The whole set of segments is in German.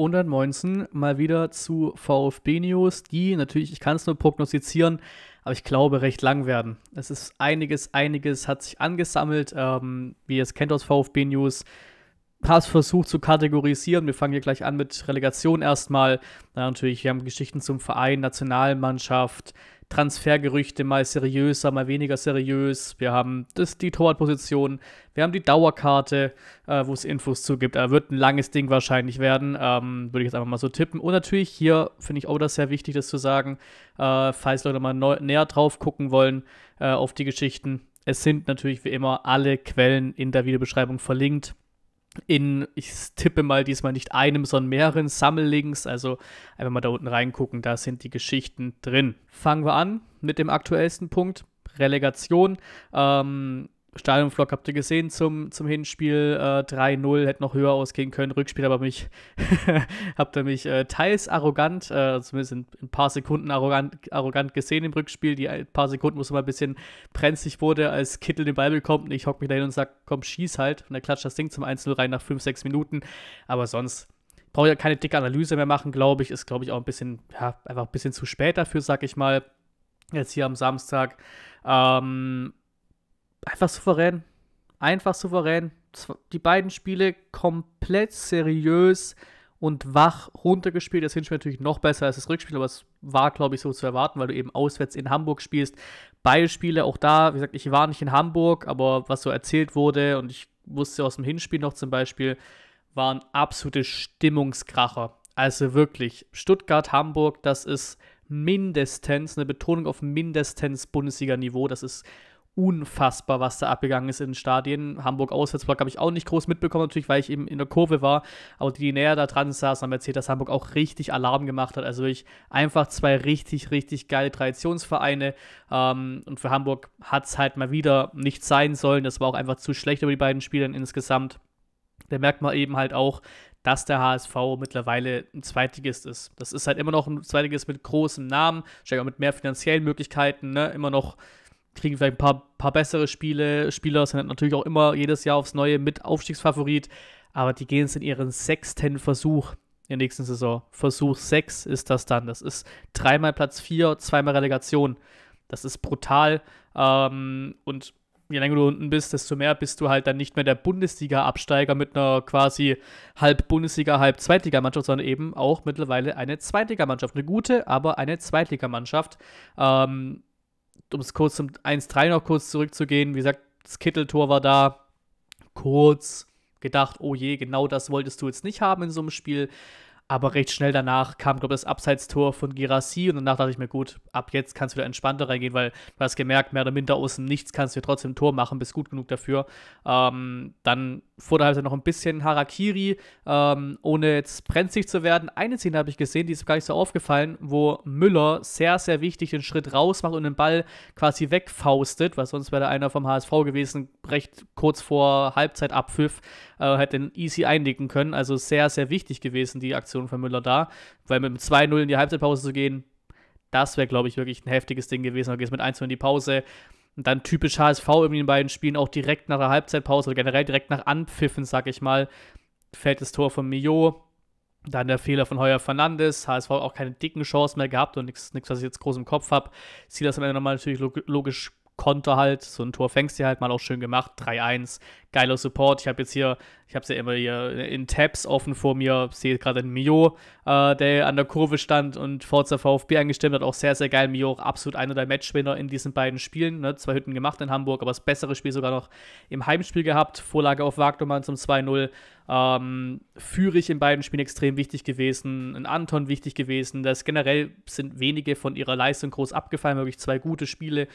119 mal wieder zu VfB-News, die natürlich, ich kann es nur prognostizieren, aber ich glaube, recht lang werden. Es ist einiges, einiges hat sich angesammelt, ähm, wie ihr es kennt aus VfB-News. Hast versucht zu kategorisieren. Wir fangen hier gleich an mit Relegation erstmal. Na, natürlich, wir haben Geschichten zum Verein, Nationalmannschaft, Transfergerüchte mal seriöser, mal weniger seriös. Wir haben das, die Torwartposition, wir haben die Dauerkarte, äh, wo es Infos zu gibt. Äh, wird ein langes Ding wahrscheinlich werden, ähm, würde ich jetzt einfach mal so tippen. Und natürlich hier finde ich auch das sehr wichtig, das zu sagen, äh, falls Leute mal neu, näher drauf gucken wollen äh, auf die Geschichten. Es sind natürlich wie immer alle Quellen in der Videobeschreibung verlinkt in, ich tippe mal diesmal nicht einem, sondern mehreren Sammellinks. Also einfach mal da unten reingucken, da sind die Geschichten drin. Fangen wir an mit dem aktuellsten Punkt. Relegation. Ähm, Stadionvlog habt ihr gesehen zum, zum Hinspiel. Äh, 3-0 hätte noch höher ausgehen können. Rückspiel aber mich, habt ihr mich äh, teils arrogant, äh, zumindest in, ein paar Sekunden arrogant, arrogant gesehen im Rückspiel. Die ein paar Sekunden, wo es mal ein bisschen brenzlig wurde, als Kittel den Ball bekommt und ich hock mich dahin und sag, komm, schieß halt. Und dann klatscht das Ding zum 1-0 rein nach 5, 6 Minuten. Aber sonst brauche ich ja keine dicke Analyse mehr machen, glaube ich. Ist, glaube ich, auch ein bisschen, ja, einfach ein bisschen zu spät dafür, sag ich mal. Jetzt hier am Samstag. Ähm, einfach souverän. Einfach souverän. Die beiden Spiele komplett seriös und wach runtergespielt. Das Hinspiel natürlich noch besser als das Rückspiel, aber es war, glaube ich, so zu erwarten, weil du eben auswärts in Hamburg spielst. Beide Spiele auch da, wie gesagt, ich war nicht in Hamburg, aber was so erzählt wurde und ich wusste aus dem Hinspiel noch zum Beispiel, waren absolute Stimmungskracher. Also wirklich, Stuttgart, Hamburg, das ist mindestens, eine Betonung auf mindestens Bundesliga-Niveau. Das ist unfassbar, was da abgegangen ist in den Stadien. Hamburg Auswärtsblock habe ich auch nicht groß mitbekommen, natürlich, weil ich eben in der Kurve war. Aber die, die näher da dran saßen, haben erzählt, dass Hamburg auch richtig Alarm gemacht hat. Also wirklich einfach zwei richtig, richtig geile Traditionsvereine. Ähm, und für Hamburg hat es halt mal wieder nicht sein sollen. Das war auch einfach zu schlecht über die beiden Spiele insgesamt. Da merkt man eben halt auch, dass der HSV mittlerweile ein Zweitligist ist. Das ist halt immer noch ein Zweitligist mit großem Namen, vielleicht auch mit mehr finanziellen Möglichkeiten, ne? immer noch kriegen vielleicht ein paar, paar bessere Spiele. Spieler sind natürlich auch immer jedes Jahr aufs Neue mit Aufstiegsfavorit, aber die gehen es in ihren sechsten Versuch in der nächsten Saison. Versuch 6 ist das dann. Das ist dreimal Platz 4, zweimal Relegation. Das ist brutal. Ähm, und je länger du unten bist, desto mehr bist du halt dann nicht mehr der Bundesliga-Absteiger mit einer quasi halb Bundesliga, halb Zweitligamannschaft, sondern eben auch mittlerweile eine Zweitligamannschaft. Eine gute, aber eine Zweitligamannschaft. Ähm, um es kurz zum 1-3 noch kurz zurückzugehen, wie gesagt, das Kitteltor war da. Kurz gedacht, oh je, genau das wolltest du jetzt nicht haben in so einem Spiel. Aber recht schnell danach kam, glaube ich, das Abseitstor von Girassi und danach dachte ich mir, gut, ab jetzt kannst du wieder entspannter reingehen, weil du hast gemerkt, mehr oder minder außen Nichts kannst du trotzdem ein Tor machen, bist gut genug dafür. Ähm, dann vor der Halbzeit noch ein bisschen Harakiri, ähm, ohne jetzt brenzlig zu werden. Eine Szene habe ich gesehen, die ist gar nicht so aufgefallen, wo Müller sehr, sehr wichtig den Schritt rausmacht und den Ball quasi wegfaustet, weil sonst wäre da einer vom HSV gewesen, recht kurz vor Halbzeitabpfiff, äh, hätte den easy einlegen können. Also sehr, sehr wichtig gewesen, die Aktion von Müller da, weil mit dem 2-0 in die Halbzeitpause zu gehen, das wäre, glaube ich, wirklich ein heftiges Ding gewesen. Da es mit 1 0 in die Pause und dann typisch HSV in den beiden Spielen auch direkt nach der Halbzeitpause oder generell direkt nach Anpfiffen, sag ich mal, fällt das Tor von Mio. Dann der Fehler von Heuer Fernandes. HSV auch keine dicken Chancen mehr gehabt und nichts, was ich jetzt groß im Kopf habe. Sieht das am Ende nochmal natürlich log logisch Konter halt. So ein Tor fängst du halt mal auch schön gemacht. 3-1, geiler Support. Ich habe jetzt hier, ich habe es ja immer hier in Tabs offen vor mir. Sehe gerade den Mio, äh, der an der Kurve stand und Forza VfB eingestimmt hat. Auch sehr, sehr geil. Mio, auch absolut einer der Matchwinner in diesen beiden Spielen. Ne? Zwei Hütten gemacht in Hamburg, aber das bessere Spiel sogar noch im Heimspiel gehabt. Vorlage auf Wagnermann zum 2-0 ähm, Führig in beiden Spielen extrem wichtig gewesen, ein Anton wichtig gewesen. Das generell sind wenige von ihrer Leistung groß abgefallen, wirklich zwei gute Spiele, äh,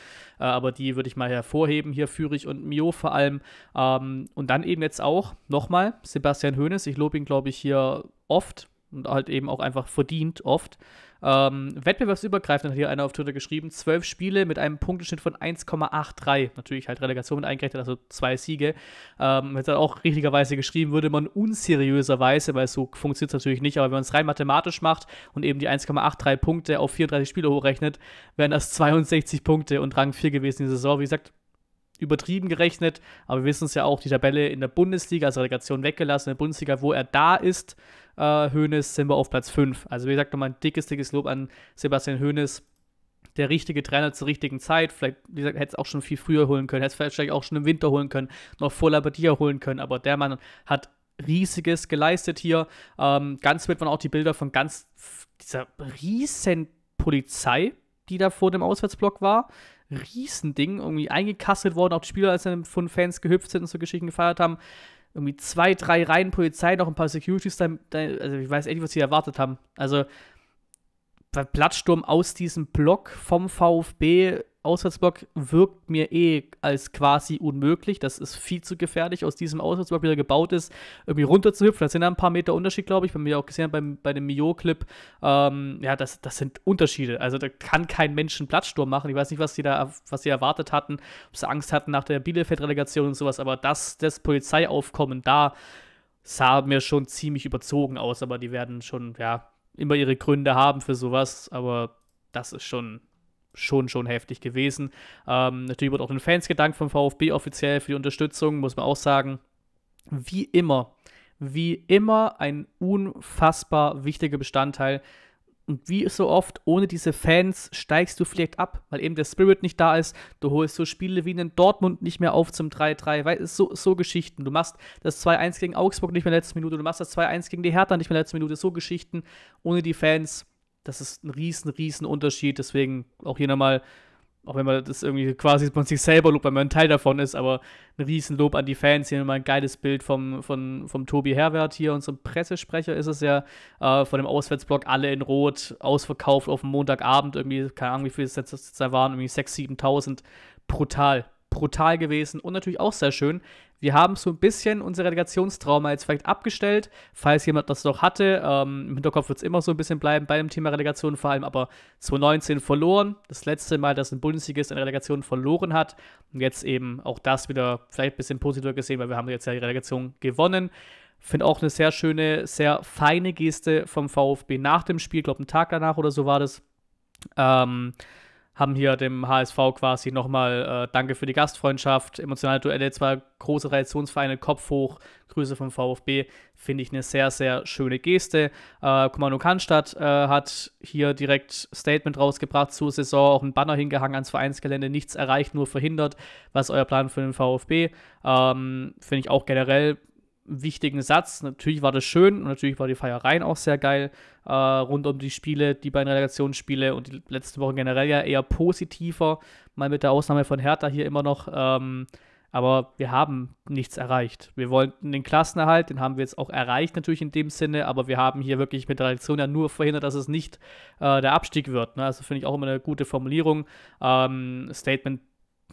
aber die würde ich mal hervorheben hier Führig und Mio vor allem. Ähm, und dann eben jetzt auch nochmal Sebastian Hoeneß. Ich lobe ihn, glaube ich, hier oft und halt eben auch einfach verdient oft. Ähm, wettbewerbsübergreifend hat hier einer auf Twitter geschrieben, zwölf Spiele mit einem Punkteschnitt von 1,83. Natürlich halt Relegation mit eingerechnet, also zwei Siege. Ähm, hat dann auch richtigerweise geschrieben, würde man unseriöserweise, weil so funktioniert es natürlich nicht, aber wenn man es rein mathematisch macht und eben die 1,83 Punkte auf 34 Spiele hochrechnet, wären das 62 Punkte und Rang 4 gewesen in dieser Saison. Wie gesagt, übertrieben gerechnet, aber wir wissen es ja auch, die Tabelle in der Bundesliga, also Relegation weggelassen, in der Bundesliga, wo er da ist, äh, sind wir auf Platz 5. Also wie gesagt, nochmal ein dickes, dickes Lob an Sebastian Hönes, der richtige Trainer zur richtigen Zeit. Vielleicht, wie gesagt, hätte es auch schon viel früher holen können, hätte es vielleicht auch schon im Winter holen können, noch vor Labadia holen können, aber der Mann hat Riesiges geleistet hier. Ähm, ganz wird man auch die Bilder von ganz dieser riesen Polizei, die da vor dem Auswärtsblock war. Riesending irgendwie eingekasselt worden. Auch die Spieler, als dann von Fans gehüpft sind und so Geschichten gefeiert haben. Irgendwie zwei, drei Reihen Polizei, noch ein paar Securities. Da, da, also ich weiß echt nicht, was sie erwartet haben. Also bei Plattsturm aus diesem Block vom VfB Auswärtsblock wirkt mir eh als quasi unmöglich. Das ist viel zu gefährlich, aus diesem Auswärtsblock, wie er gebaut ist, irgendwie runterzuhüpfen. Das sind ja ein paar Meter Unterschied, glaube ich. Bei mir auch gesehen beim, bei dem Mio-Clip. Ähm, ja, das, das sind Unterschiede. Also da kann kein Mensch einen Platzsturm machen. Ich weiß nicht, was die da, was sie erwartet hatten, ob sie Angst hatten nach der Bielefeld-Relegation und sowas, aber das, das Polizeiaufkommen da sah mir schon ziemlich überzogen aus, aber die werden schon, ja, immer ihre Gründe haben für sowas, aber das ist schon schon, schon heftig gewesen. Ähm, natürlich wird auch den Fans gedankt vom VfB offiziell für die Unterstützung, muss man auch sagen. Wie immer, wie immer ein unfassbar wichtiger Bestandteil. Und wie so oft, ohne diese Fans steigst du vielleicht ab, weil eben der Spirit nicht da ist. Du holst so Spiele wie in Dortmund nicht mehr auf zum 3-3, weil so, so Geschichten. Du machst das 2-1 gegen Augsburg nicht mehr letzte Minute, du machst das 2-1 gegen die Hertha nicht mehr letzte Minute, so Geschichten ohne die Fans das ist ein riesen, riesen Unterschied. Deswegen auch hier nochmal, auch wenn man das irgendwie quasi man sich selber lobt, weil man ein Teil davon ist, aber ein riesen Lob an die Fans. Hier nochmal ein geiles Bild vom, vom, vom Tobi Herwert hier, unserem Pressesprecher ist es ja, äh, von dem Auswärtsblock alle in Rot, ausverkauft auf dem Montagabend, irgendwie, keine Ahnung, wie viel es jetzt da waren, irgendwie 6.000, 7.000. Brutal, brutal gewesen und natürlich auch sehr schön, wir haben so ein bisschen unser Relegationstrauma jetzt vielleicht abgestellt, falls jemand das noch hatte. Ähm, Im Hinterkopf wird es immer so ein bisschen bleiben bei dem Thema Relegation vor allem, aber 2019 verloren. Das letzte Mal, dass ein Bundesligist eine Relegation verloren hat. Und jetzt eben auch das wieder vielleicht ein bisschen positiver gesehen, weil wir haben jetzt ja die Relegation gewonnen. Finde auch eine sehr schöne, sehr feine Geste vom VfB nach dem Spiel, Ich glaube einen Tag danach oder so war das. Ähm, haben hier dem HSV quasi nochmal äh, Danke für die Gastfreundschaft, emotionale Duelle, zwei große Traditionsvereine, Kopf hoch, Grüße vom VfB, finde ich eine sehr, sehr schöne Geste. Äh, Kommando Cannstatt äh, hat hier direkt Statement rausgebracht zur Saison, auch ein Banner hingehangen ans Vereinsgelände, nichts erreicht, nur verhindert, was ist euer Plan für den VfB, ähm, finde ich auch generell wichtigen Satz. Natürlich war das schön und natürlich war die Feier rein auch sehr geil äh, rund um die Spiele, die beiden Relegationsspiele und die letzte Woche generell ja eher positiver, mal mit der Ausnahme von Hertha hier immer noch. Ähm, aber wir haben nichts erreicht. Wir wollten den Klassenerhalt, den haben wir jetzt auch erreicht natürlich in dem Sinne, aber wir haben hier wirklich mit der Reaktion ja nur verhindert, dass es nicht äh, der Abstieg wird. Ne? Also finde ich auch immer eine gute Formulierung. Ähm, Statement,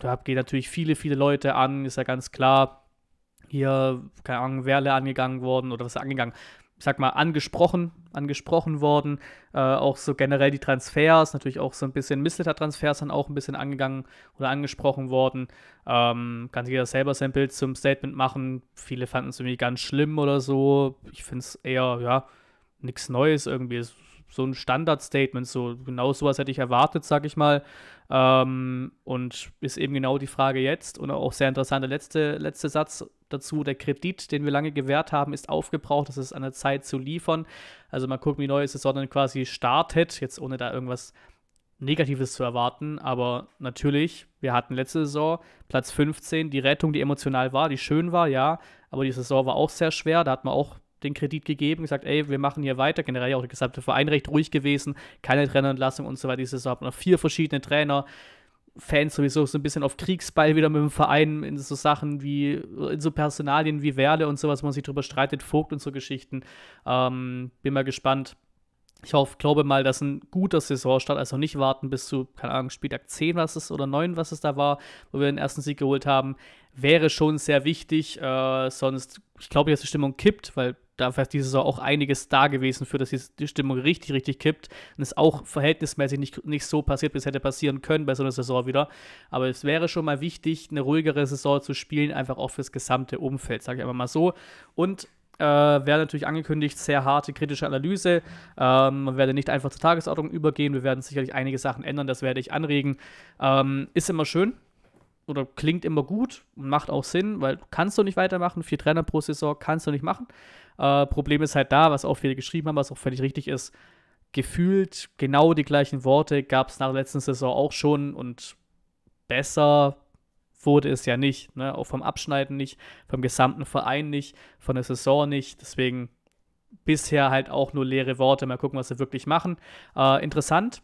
da geht natürlich viele, viele Leute an, ist ja ganz klar hier, keine Ahnung, Werle angegangen worden oder was angegangen, ich sag mal, angesprochen, angesprochen worden. Äh, auch so generell die Transfers, natürlich auch so ein bisschen missletter transfers dann auch ein bisschen angegangen oder angesprochen worden. Ähm, kann jeder selber sein Bild zum Statement machen. Viele fanden es irgendwie ganz schlimm oder so. Ich finde es eher, ja, nichts Neues irgendwie. Es, so ein Standard-Statement, so genau sowas hätte ich erwartet, sag ich mal. Ähm, und ist eben genau die Frage jetzt und auch sehr interessant der letzte, letzte Satz dazu. Der Kredit, den wir lange gewährt haben, ist aufgebraucht. Es ist an der Zeit zu liefern. Also mal gucken, wie neue Saison dann quasi startet. Jetzt ohne da irgendwas Negatives zu erwarten. Aber natürlich, wir hatten letzte Saison Platz 15, die Rettung, die emotional war, die schön war, ja. Aber die Saison war auch sehr schwer. Da hat man auch den Kredit gegeben, gesagt, ey, wir machen hier weiter. Generell auch der gesamte Verein recht ruhig gewesen, keine Trainerentlassung und so weiter. Diese Saison hat noch vier verschiedene Trainer. Fans sowieso so ein bisschen auf Kriegsball wieder mit dem Verein in so Sachen wie, in so Personalien wie Werle und sowas, wo man sich drüber streitet, Vogt und so Geschichten. Ähm, bin mal gespannt. Ich hoffe, glaube mal, dass ein guter Saisonstart, also nicht warten bis zu, keine Ahnung, Spieltag 10 was es oder 9, was es da war, wo wir den ersten Sieg geholt haben, wäre schon sehr wichtig. Äh, sonst, ich glaube, dass die Stimmung kippt, weil da ist diese Saison auch einiges da gewesen für, dass die Stimmung richtig, richtig kippt. Und es auch verhältnismäßig nicht, nicht so passiert, wie es hätte passieren können bei so einer Saison wieder. Aber es wäre schon mal wichtig, eine ruhigere Saison zu spielen, einfach auch fürs gesamte Umfeld, sage ich einfach mal so. Und äh, wäre natürlich angekündigt, sehr harte kritische Analyse. Ähm, man werde nicht einfach zur Tagesordnung übergehen. Wir werden sicherlich einige Sachen ändern, das werde ich anregen. Ähm, ist immer schön, oder klingt immer gut und macht auch Sinn, weil kannst du nicht weitermachen, vier Trainer pro Saison kannst du nicht machen. Äh, Problem ist halt da, was auch viele geschrieben haben, was auch völlig richtig ist, gefühlt genau die gleichen Worte gab es nach der letzten Saison auch schon und besser wurde es ja nicht, ne? auch vom Abschneiden nicht, vom gesamten Verein nicht, von der Saison nicht, deswegen bisher halt auch nur leere Worte, mal gucken, was sie wirklich machen. Äh, interessant,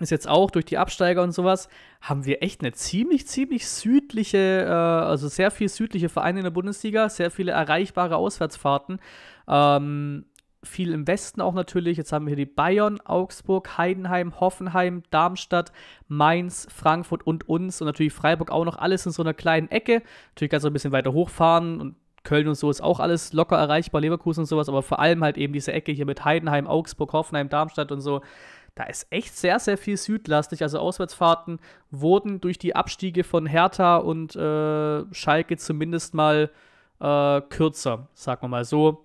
ist jetzt auch durch die Absteiger und sowas, haben wir echt eine ziemlich, ziemlich südliche, äh, also sehr viel südliche Vereine in der Bundesliga, sehr viele erreichbare Auswärtsfahrten. Ähm, viel im Westen auch natürlich. Jetzt haben wir hier die Bayern, Augsburg, Heidenheim, Hoffenheim, Darmstadt, Mainz, Frankfurt und uns und natürlich Freiburg auch noch alles in so einer kleinen Ecke. Natürlich kannst du ein bisschen weiter hochfahren und Köln und so ist auch alles locker erreichbar, Leverkusen und sowas, aber vor allem halt eben diese Ecke hier mit Heidenheim, Augsburg, Hoffenheim, Darmstadt und so da ist echt sehr, sehr viel südlastig. Also Auswärtsfahrten wurden durch die Abstiege von Hertha und äh, Schalke zumindest mal äh, kürzer, sagen wir mal so.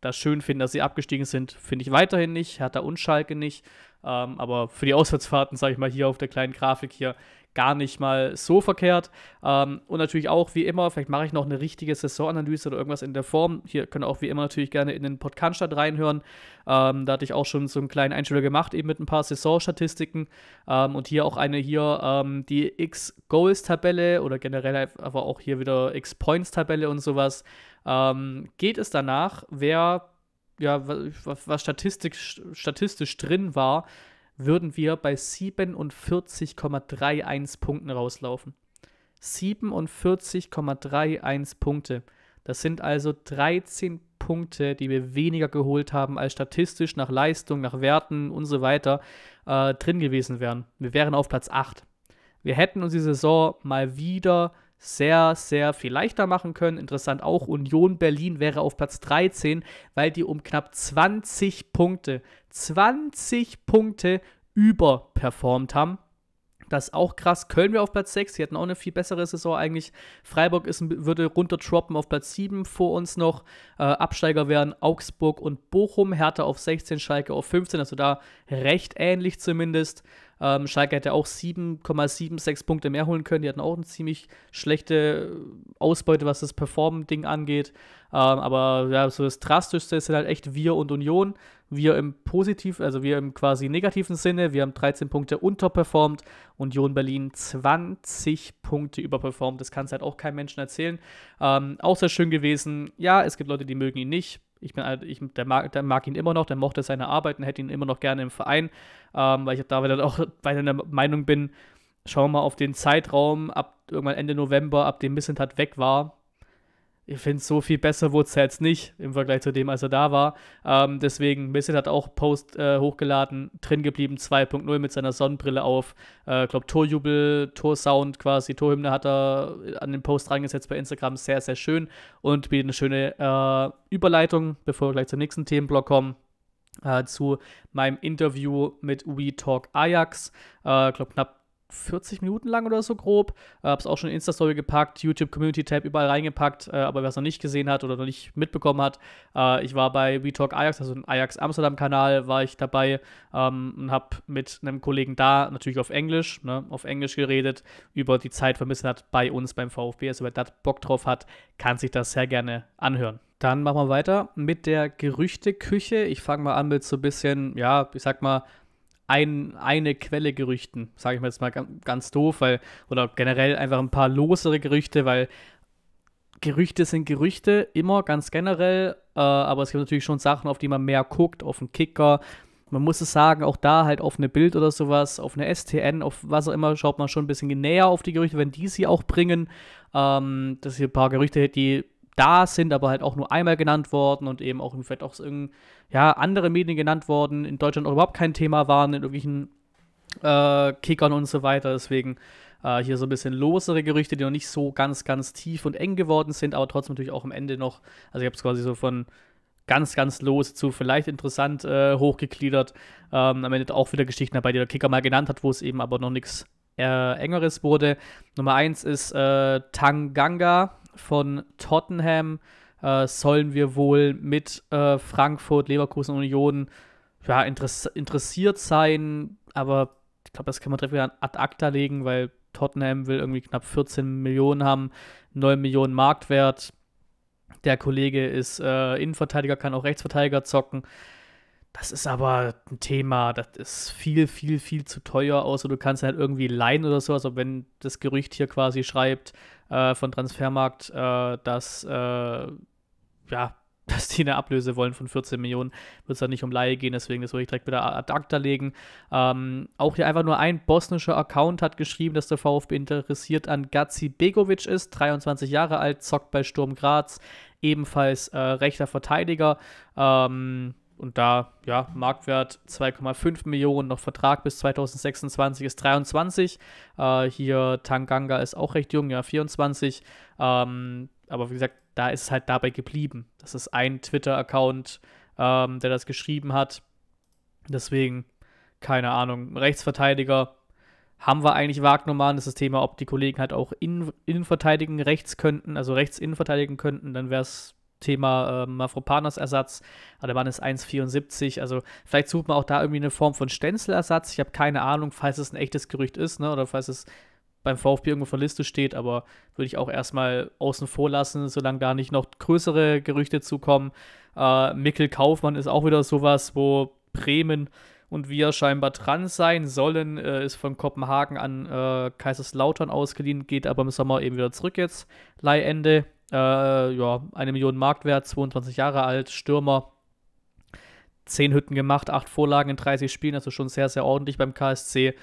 Das schön finden, dass sie abgestiegen sind, finde ich weiterhin nicht. Hertha und Schalke nicht. Ähm, aber für die Auswärtsfahrten, sage ich mal hier auf der kleinen Grafik hier, gar nicht mal so verkehrt. Ähm, und natürlich auch, wie immer, vielleicht mache ich noch eine richtige Saisonanalyse oder irgendwas in der Form. Hier könnt ihr auch wie immer natürlich gerne in den Podcast reinhören. Ähm, da hatte ich auch schon so einen kleinen Einspieler gemacht, eben mit ein paar Saisonstatistiken. Ähm, und hier auch eine hier, ähm, die X-Goals-Tabelle oder generell aber auch hier wieder X-Points-Tabelle und sowas. Ähm, geht es danach, wer ja, was statistisch, statistisch drin war würden wir bei 47,31 Punkten rauslaufen. 47,31 Punkte. Das sind also 13 Punkte, die wir weniger geholt haben, als statistisch nach Leistung, nach Werten und so weiter äh, drin gewesen wären. Wir wären auf Platz 8. Wir hätten uns die Saison mal wieder sehr, sehr viel leichter machen können. Interessant auch, Union Berlin wäre auf Platz 13, weil die um knapp 20 Punkte, 20 Punkte überperformt haben. Das ist auch krass. Köln wäre auf Platz 6. Die hätten auch eine viel bessere Saison eigentlich. Freiburg ist, würde droppen auf Platz 7 vor uns noch. Äh, Absteiger wären Augsburg und Bochum. Hertha auf 16, Schalke auf 15. Also da recht ähnlich zumindest. Ähm, Schalke hätte auch 7,76 Punkte mehr holen können. Die hatten auch eine ziemlich schlechte äh, Ausbeute, was das perform ding angeht. Ähm, aber ja, so das Drastischste sind halt echt wir und Union. Wir im positiv, also wir im quasi negativen Sinne. Wir haben 13 Punkte unterperformt. Union Berlin 20 Punkte überperformt. Das kann es halt auch kein Menschen erzählen. Ähm, auch sehr schön gewesen. Ja, es gibt Leute, die mögen ihn nicht ich bin halt, ich, der, mag, der mag ihn immer noch, der mochte seine Arbeit und hätte ihn immer noch gerne im Verein, ähm, weil ich da dann auch weiter der Meinung bin, schauen wir mal auf den Zeitraum ab irgendwann Ende November, ab dem Missentat weg war, ich finde, so viel besser wurde es jetzt nicht im Vergleich zu dem, als er da war. Ähm, deswegen, Misset hat auch Post äh, hochgeladen, drin geblieben 2.0 mit seiner Sonnenbrille auf. Äh, ich äh, glaube, Torjubel, Torsound quasi, Torhymne hat er äh, an den Post reingesetzt bei Instagram. Sehr, sehr schön und bietet eine schöne äh, Überleitung, bevor wir gleich zum nächsten Themenblock kommen. Äh, zu meinem Interview mit We Talk Ajax. Ich glaube, knapp 40 Minuten lang oder so grob. Äh, hab's auch schon in Insta-Story gepackt, YouTube Community Tab überall reingepackt, äh, aber wer es noch nicht gesehen hat oder noch nicht mitbekommen hat, äh, ich war bei WeTalk Ajax, also im Ajax Amsterdam-Kanal, war ich dabei ähm, und hab mit einem Kollegen da natürlich auf Englisch, ne, auf Englisch geredet, über die Zeit vermissen hat bei uns beim VfB. Also wer da Bock drauf hat, kann sich das sehr gerne anhören. Dann machen wir weiter mit der Gerüchteküche. Ich fange mal an mit so ein bisschen, ja, ich sag mal, ein, eine Quelle Gerüchten, sage ich mir jetzt mal ganz doof, weil, oder generell einfach ein paar losere Gerüchte, weil Gerüchte sind Gerüchte, immer ganz generell, äh, aber es gibt natürlich schon Sachen, auf die man mehr guckt, auf den Kicker. Man muss es sagen, auch da halt auf eine Bild oder sowas, auf eine STN, auf was auch immer, schaut man schon ein bisschen näher auf die Gerüchte, wenn die sie auch bringen. Ähm, das sind ein paar Gerüchte, die da sind, aber halt auch nur einmal genannt worden und eben auch im vielleicht auch ja, andere Medien genannt worden, in Deutschland auch überhaupt kein Thema waren, in irgendwelchen äh, Kickern und so weiter. Deswegen äh, hier so ein bisschen losere Gerüchte, die noch nicht so ganz, ganz tief und eng geworden sind, aber trotzdem natürlich auch am Ende noch, also ich habe es quasi so von ganz, ganz los zu vielleicht interessant äh, hochgegliedert. Ähm, am Ende auch wieder Geschichten dabei, die der Kicker mal genannt hat, wo es eben aber noch nichts äh, engeres wurde. Nummer eins ist äh, Tanganga, von Tottenham äh, sollen wir wohl mit äh, Frankfurt, Leverkusen, und Union ja, interess interessiert sein, aber ich glaube, das kann man direkt wieder ad acta legen, weil Tottenham will irgendwie knapp 14 Millionen haben, 9 Millionen Marktwert. Der Kollege ist äh, Innenverteidiger, kann auch Rechtsverteidiger zocken. Das ist aber ein Thema, das ist viel, viel, viel zu teuer, außer du kannst halt irgendwie leihen oder sowas. Also wenn das Gerücht hier quasi schreibt, äh, von Transfermarkt, äh, dass, äh, ja, dass die eine Ablöse wollen von 14 Millionen, wird es dann nicht um Laie gehen, deswegen das würde ich direkt wieder ad acta legen. Ähm, auch hier einfach nur ein bosnischer Account hat geschrieben, dass der VfB interessiert an Gazi Begovic ist, 23 Jahre alt, zockt bei Sturm Graz, ebenfalls äh, rechter Verteidiger. Ähm, und da, ja, Marktwert 2,5 Millionen, noch Vertrag bis 2026 ist 23. Äh, hier Tanganga ist auch recht jung, ja, 24. Ähm, aber wie gesagt, da ist es halt dabei geblieben. Das ist ein Twitter-Account, ähm, der das geschrieben hat. Deswegen, keine Ahnung, Rechtsverteidiger haben wir eigentlich Wagnermann. Das ist das Thema, ob die Kollegen halt auch innen, innen rechts könnten, also rechts innen verteidigen könnten, dann wäre es Thema äh, Mafropanos-Ersatz. Aber der Mann ist 1,74. Also vielleicht sucht man auch da irgendwie eine Form von Stenzel-Ersatz. Ich habe keine Ahnung, falls es ein echtes Gerücht ist, ne? Oder falls es beim VfB irgendwo von Liste steht, aber würde ich auch erstmal außen vor lassen, solange da nicht noch größere Gerüchte zukommen. Äh, Mikkel Kaufmann ist auch wieder sowas, wo Bremen und wir scheinbar dran sein sollen, äh, ist von Kopenhagen an äh, Kaiserslautern ausgeliehen, geht aber im Sommer eben wieder zurück jetzt, Leihende. Äh, ja, eine Million Marktwert, 22 Jahre alt, Stürmer. 10 Hütten gemacht, 8 Vorlagen in 30 Spielen, also schon sehr, sehr ordentlich beim KSC.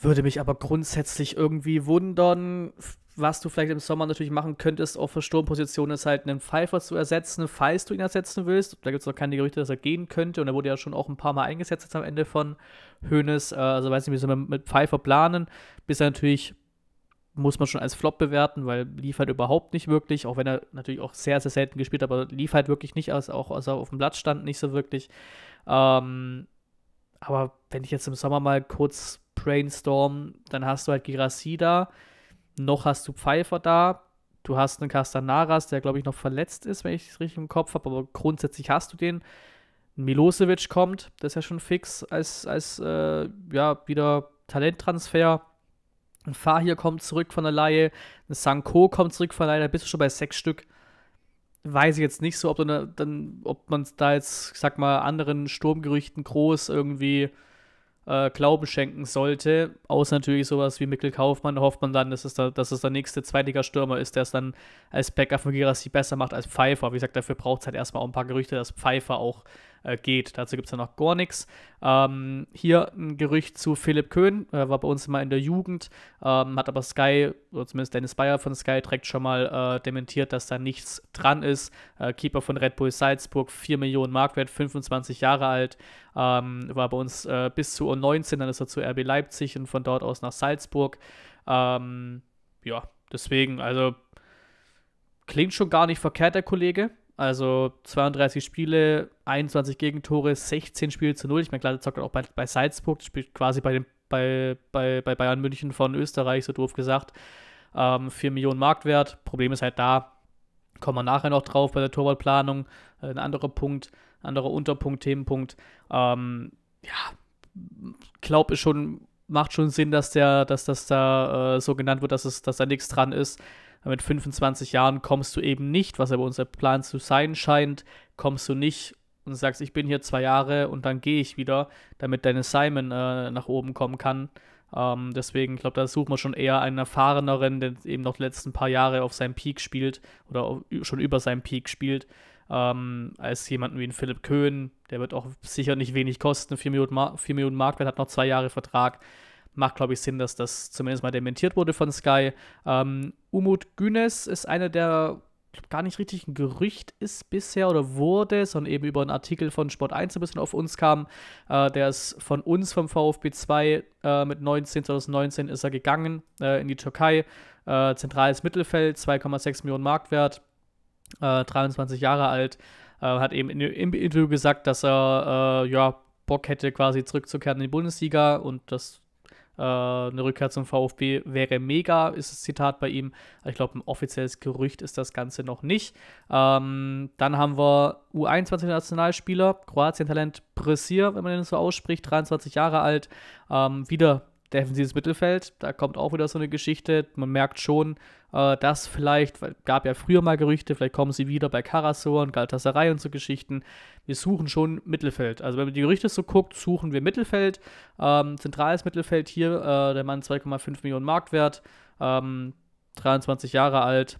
Würde mich aber grundsätzlich irgendwie wundern, was du vielleicht im Sommer natürlich machen könntest, auch für Sturmpositionen, ist halt einen Pfeiffer zu ersetzen, falls du ihn ersetzen willst. Da gibt es noch keine Gerüchte, dass er gehen könnte und er wurde ja schon auch ein paar Mal eingesetzt jetzt am Ende von Hoeneß. Äh, also weiß nicht, wie sie mit Pfeiffer planen, bis er natürlich muss man schon als Flop bewerten, weil lief halt überhaupt nicht wirklich, auch wenn er natürlich auch sehr, sehr selten gespielt hat, aber lief halt wirklich nicht, als, auch als er auf dem Platz stand, nicht so wirklich. Ähm, aber wenn ich jetzt im Sommer mal kurz brainstorm, dann hast du halt Girassi da, noch hast du Pfeiffer da, du hast einen Castanaras, der glaube ich noch verletzt ist, wenn ich es richtig im Kopf habe, aber grundsätzlich hast du den. Milosevic kommt, das ist ja schon fix als, als äh, ja, wieder Talenttransfer. Ein Fahir kommt zurück von der Laie, ein Sanko kommt zurück von der Laie, da bist du schon bei sechs Stück. Weiß ich jetzt nicht so, ob, dann, ob man da jetzt, ich sag mal, anderen Sturmgerüchten groß irgendwie äh, Glauben schenken sollte. Außer natürlich sowas wie Mikkel Kaufmann, da hofft man dann, dass es, da, dass es der nächste Zweitliga-Stürmer ist, der es dann als Backup von Girassi besser macht als Pfeiffer. Wie gesagt, dafür braucht es halt erstmal auch ein paar Gerüchte, dass Pfeiffer auch äh, geht. Dazu gibt es ja noch gar nichts. Ähm, hier ein Gerücht zu Philipp Köhn, äh, war bei uns mal in der Jugend, ähm, hat aber Sky, oder zumindest Dennis Bayer von Sky, direkt schon mal äh, dementiert, dass da nichts dran ist. Äh, Keeper von Red Bull Salzburg, 4 Millionen Markwert, 25 Jahre alt, ähm, war bei uns äh, bis zu U19, dann ist er zu RB Leipzig und von dort aus nach Salzburg. Ähm, ja, deswegen, also klingt schon gar nicht verkehrt, der Kollege. Also 32 Spiele, 21 Gegentore, 16 Spiele zu 0. Ich meine, klar, der zockt auch bei, bei Salzburg, spielt quasi bei, dem, bei, bei, bei Bayern München von Österreich, so doof gesagt. Ähm, 4 Millionen Marktwert. Problem ist halt da, kommen wir nachher noch drauf bei der Torwartplanung. Äh, ein anderer Punkt, anderer Unterpunkt, Themenpunkt. Ähm, ja, glaube ich schon, macht schon Sinn, dass der, dass das da äh, so genannt wird, dass es, dass da nichts dran ist mit 25 Jahren kommst du eben nicht, was aber unser Plan zu sein scheint, kommst du nicht und sagst, ich bin hier zwei Jahre und dann gehe ich wieder, damit deine Simon äh, nach oben kommen kann. Ähm, deswegen, ich glaube, da sucht man schon eher einen erfahreneren, der eben noch die letzten paar Jahre auf seinem Peak spielt oder schon über seinem Peak spielt, ähm, als jemanden wie ein Philipp Köhn. Der wird auch sicher nicht wenig kosten. 4 Millionen, Mar 4 Millionen Marktwert hat noch zwei Jahre Vertrag macht, glaube ich, Sinn, dass das zumindest mal dementiert wurde von Sky. Ähm, Umut Günes ist einer der glaub, gar nicht richtig ein Gerücht ist bisher oder wurde, sondern eben über einen Artikel von Sport 1 ein bisschen auf uns kam. Äh, der ist von uns vom VfB 2 äh, mit 19, 2019 ist er gegangen äh, in die Türkei. Äh, zentrales Mittelfeld, 2,6 Millionen Marktwert, 23 äh, Jahre alt. Äh, hat eben in, im Interview gesagt, dass er ja, Bock hätte, quasi zurückzukehren in die Bundesliga und das äh, eine Rückkehr zum VfB wäre mega, ist das Zitat bei ihm. Ich glaube, ein offizielles Gerücht ist das Ganze noch nicht. Ähm, dann haben wir U21-Nationalspieler, Kroatien-Talent Bresir, wenn man den so ausspricht, 23 Jahre alt, ähm, wieder defensives Mittelfeld. Da kommt auch wieder so eine Geschichte. Man merkt schon, äh, dass vielleicht, gab ja früher mal Gerüchte, vielleicht kommen sie wieder bei Karasor und Galatasaray und so Geschichten. Wir suchen schon Mittelfeld. Also wenn man die Gerüchte so guckt, suchen wir Mittelfeld. Ähm, zentrales Mittelfeld hier, äh, der Mann 2,5 Millionen Marktwert, ähm, 23 Jahre alt,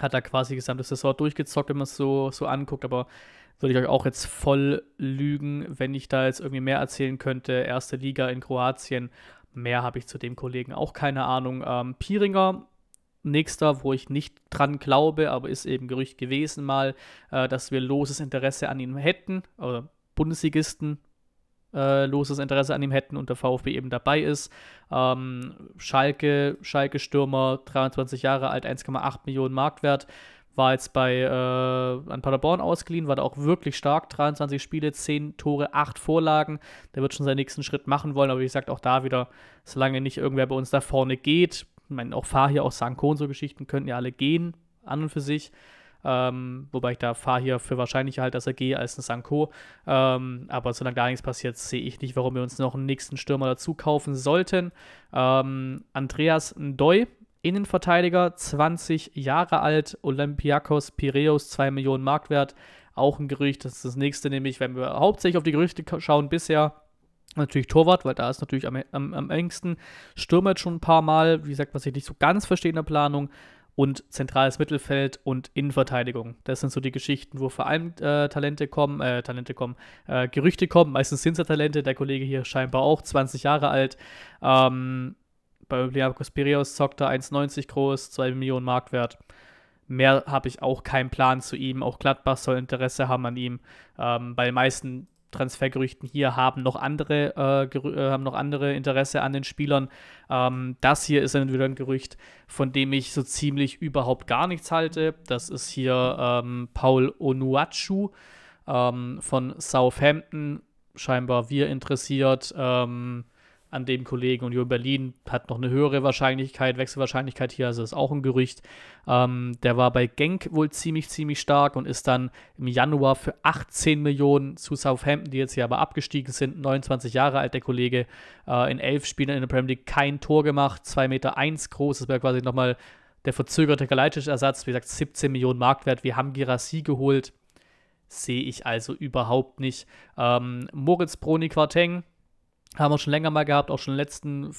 hat da quasi die gesamte Saison durchgezockt, wenn man es so, so anguckt, aber würde ich euch auch jetzt voll lügen, wenn ich da jetzt irgendwie mehr erzählen könnte. Erste Liga in Kroatien, mehr habe ich zu dem Kollegen auch keine Ahnung. Ähm, Piringer nächster, wo ich nicht dran glaube, aber ist eben Gerücht gewesen mal, äh, dass wir loses Interesse an ihm hätten, oder Bundesligisten äh, loses Interesse an ihm hätten und der VfB eben dabei ist. Ähm, Schalke, Schalke-Stürmer, 23 Jahre alt, 1,8 Millionen Marktwert, war jetzt bei äh, an Paderborn ausgeliehen, war da auch wirklich stark, 23 Spiele, 10 Tore, 8 Vorlagen. Der wird schon seinen nächsten Schritt machen wollen, aber wie gesagt, auch da wieder, solange nicht irgendwer bei uns da vorne geht, ich meine, auch Fahir, auch Sanko und so Geschichten könnten ja alle gehen, an und für sich. Ähm, wobei ich da Fahir für wahrscheinlicher halte, dass er gehe, als ein Sanko. Ähm, aber solange gar nichts passiert, sehe ich nicht, warum wir uns noch einen nächsten Stürmer dazu kaufen sollten. Ähm, Andreas Ndoy, Innenverteidiger, 20 Jahre alt, Olympiakos Piraeus, 2 Millionen Marktwert. Auch ein Gerücht, das ist das nächste, nämlich, wenn wir hauptsächlich auf die Gerüchte schauen bisher, Natürlich Torwart, weil da ist natürlich am, am, am engsten. Stürmer jetzt schon ein paar Mal, wie gesagt, was ich nicht so ganz verstehe in der Planung. Und zentrales Mittelfeld und Innenverteidigung. Das sind so die Geschichten, wo vor allem äh, Talente kommen, äh, Talente kommen, äh, Gerüchte kommen. Meistens sind es ja Talente, der Kollege hier scheinbar auch, 20 Jahre alt. Ähm, bei Olympiakos Piraeus zockt er 1,90 groß, 2 Millionen Marktwert. Mehr habe ich auch keinen Plan zu ihm. Auch Gladbach soll Interesse haben an ihm. Ähm, bei den meisten Transfergerüchten hier haben noch andere, äh, äh, haben noch andere Interesse an den Spielern. Ähm, das hier ist dann ein Gerücht, von dem ich so ziemlich überhaupt gar nichts halte. Das ist hier ähm, Paul Onuachu ähm, von Southampton, scheinbar wir interessiert. Ähm, an dem Kollegen. Union Berlin hat noch eine höhere Wahrscheinlichkeit, Wechselwahrscheinlichkeit hier, also ist auch ein Gerücht. Ähm, der war bei Genk wohl ziemlich, ziemlich stark und ist dann im Januar für 18 Millionen zu Southampton, die jetzt hier aber abgestiegen sind, 29 Jahre alt der Kollege, äh, in elf Spielen in der Premier League kein Tor gemacht, 2,1 Meter eins groß, das wäre quasi nochmal der verzögerte Galeitisch-Ersatz, wie gesagt, 17 Millionen Marktwert. Wir haben Girassi geholt, sehe ich also überhaupt nicht. Ähm, Moritz Broni-Quarteng, haben wir schon länger mal gehabt, auch schon in den letzten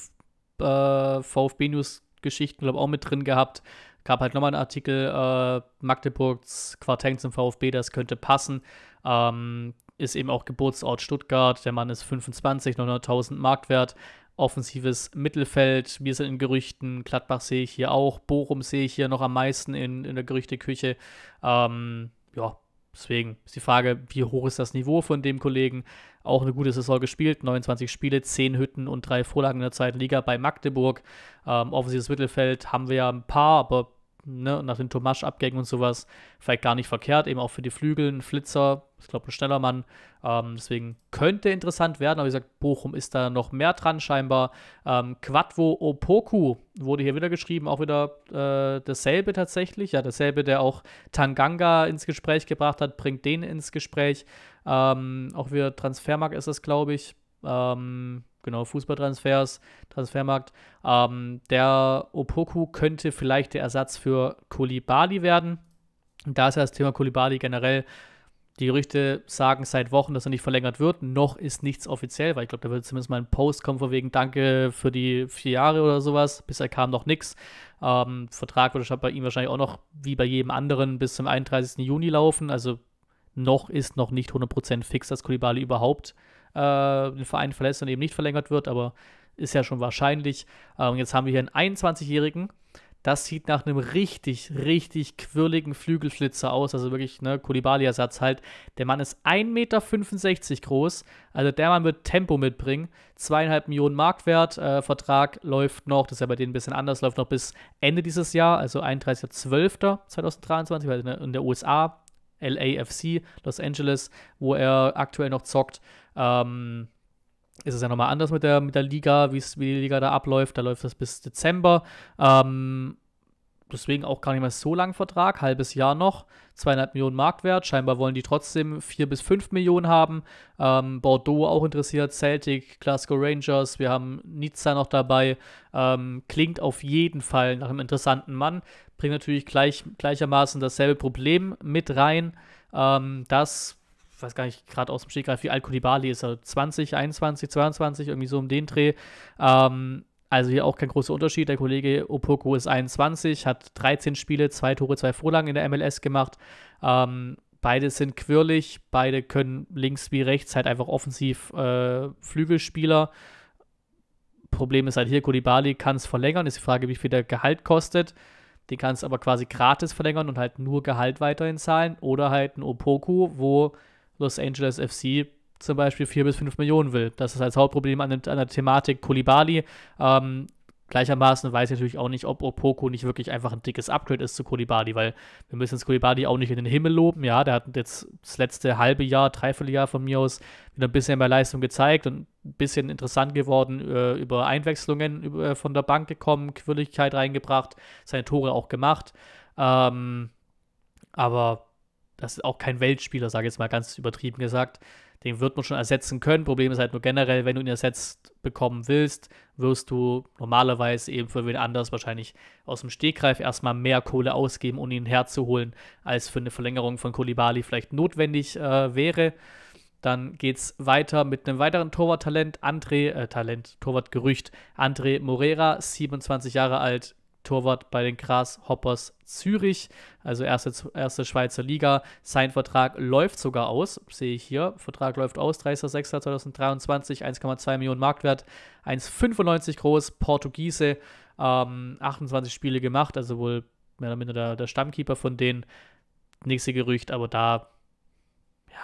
äh, VfB-News-Geschichten, glaube auch mit drin gehabt. Gab halt nochmal einen Artikel, äh, Magdeburgs Quarteng zum VfB, das könnte passen. Ähm, ist eben auch Geburtsort Stuttgart, der Mann ist 25, 900.000 Mark wert offensives Mittelfeld. Wir sind in Gerüchten. Gladbach sehe ich hier auch. Bochum sehe ich hier noch am meisten in, in der Gerüchteküche. Ähm, ja, deswegen ist die Frage, wie hoch ist das Niveau von dem Kollegen? auch eine gute Saison gespielt. 29 Spiele, 10 Hütten und 3 Vorlagen in der zweiten Liga bei Magdeburg. Ähm, offensives Mittelfeld haben wir ja ein paar, aber ne, nach den Tomasch-Abgängen und sowas vielleicht gar nicht verkehrt, eben auch für die Flügel, ein Flitzer, ich glaube ein schneller Mann. Ähm, deswegen könnte interessant werden, aber wie gesagt, Bochum ist da noch mehr dran scheinbar. Ähm, Quadvo Opoku wurde hier wieder geschrieben, auch wieder äh, dasselbe tatsächlich. Ja, dasselbe, der auch Tanganga ins Gespräch gebracht hat, bringt den ins Gespräch. Ähm, auch wieder Transfermarkt ist das, glaube ich. Ähm, genau, Fußballtransfers, Transfermarkt. Ähm, der Opoku könnte vielleicht der Ersatz für Kulibali werden. da ist ja das Thema Kulibali generell. Die Gerüchte sagen seit Wochen, dass er nicht verlängert wird. Noch ist nichts offiziell, weil ich glaube, da wird zumindest mal ein Post kommen von wegen Danke für die vier Jahre oder sowas. Bisher kam noch nichts. Ähm, Vertrag würde bei ihm wahrscheinlich auch noch wie bei jedem anderen bis zum 31. Juni laufen. Also noch ist noch nicht 100% fix, dass Kulibali überhaupt äh, den Verein verlässt und eben nicht verlängert wird, aber ist ja schon wahrscheinlich. Ähm, jetzt haben wir hier einen 21-Jährigen. Das sieht nach einem richtig, richtig quirligen Flügelflitzer aus. Also wirklich, ne, Kulibali-Ersatz halt. Der Mann ist 1,65 Meter groß. Also der Mann wird Tempo mitbringen. Zweieinhalb Millionen Mark Äh, Vertrag läuft noch, das ist ja bei denen ein bisschen anders, läuft noch bis Ende dieses Jahr, also 31.12.2023, weil in der USA LAFC Los Angeles, wo er aktuell noch zockt. Ähm, ist es ja nochmal anders mit der, mit der Liga, wie die Liga da abläuft. Da läuft das bis Dezember. Ähm, deswegen auch gar nicht mehr so lang Vertrag, halbes Jahr noch, zweieinhalb Millionen Marktwert. Scheinbar wollen die trotzdem vier bis fünf Millionen haben. Ähm, Bordeaux auch interessiert, Celtic, Glasgow Rangers, wir haben Nizza noch dabei. Ähm, klingt auf jeden Fall nach einem interessanten Mann bringt natürlich gleich, gleichermaßen dasselbe Problem mit rein, ähm, dass, ich weiß gar nicht gerade aus dem Stegreif, wie alt Koulibaly ist, also 20, 21, 22, irgendwie so um den Dreh. Ähm, also hier auch kein großer Unterschied. Der Kollege Opoko ist 21, hat 13 Spiele, zwei Tore, zwei Vorlagen in der MLS gemacht. Ähm, beide sind quirlig, beide können links wie rechts halt einfach offensiv äh, Flügelspieler. Problem ist halt hier, Koulibaly kann es verlängern. Ist die Frage, wie viel der Gehalt kostet. Den kannst du aber quasi gratis verlängern und halt nur Gehalt weiterhin zahlen. Oder halt ein Opoku, wo Los Angeles FC zum Beispiel 4 bis 5 Millionen will. Das ist als Hauptproblem an, an der Thematik Kulibali. Ähm, Gleichermaßen weiß ich natürlich auch nicht, ob Opoko nicht wirklich einfach ein dickes Upgrade ist zu Kulibadi, weil wir müssen jetzt Kolibadi auch nicht in den Himmel loben. Ja, der hat jetzt das letzte halbe Jahr, dreiviertel Jahr von mir aus wieder ein bisschen mehr Leistung gezeigt und ein bisschen interessant geworden äh, über Einwechslungen über, äh, von der Bank gekommen, Quirligkeit reingebracht, seine Tore auch gemacht. Ähm, aber das ist auch kein Weltspieler, sage ich jetzt mal ganz übertrieben gesagt. Den wird man schon ersetzen können. Problem ist halt nur generell, wenn du ihn ersetzt bekommen willst, wirst du normalerweise eben für wen anders wahrscheinlich aus dem Stegreif erstmal mehr Kohle ausgeben, um ihn herzuholen, als für eine Verlängerung von Kolibali vielleicht notwendig äh, wäre. Dann geht es weiter mit einem weiteren Torwarttalent, André, äh, Talent, Torwartgerücht, André Morera, 27 Jahre alt, Torwart bei den Grasshoppers Zürich, also erste, erste Schweizer Liga. Sein Vertrag läuft sogar aus, sehe ich hier. Vertrag läuft aus, 30.06.2023, 1,2 Millionen Marktwert, 1,95 groß, Portugiese, ähm, 28 Spiele gemacht, also wohl mehr oder minder der, der Stammkeeper von denen. Nächste Gerücht, aber da,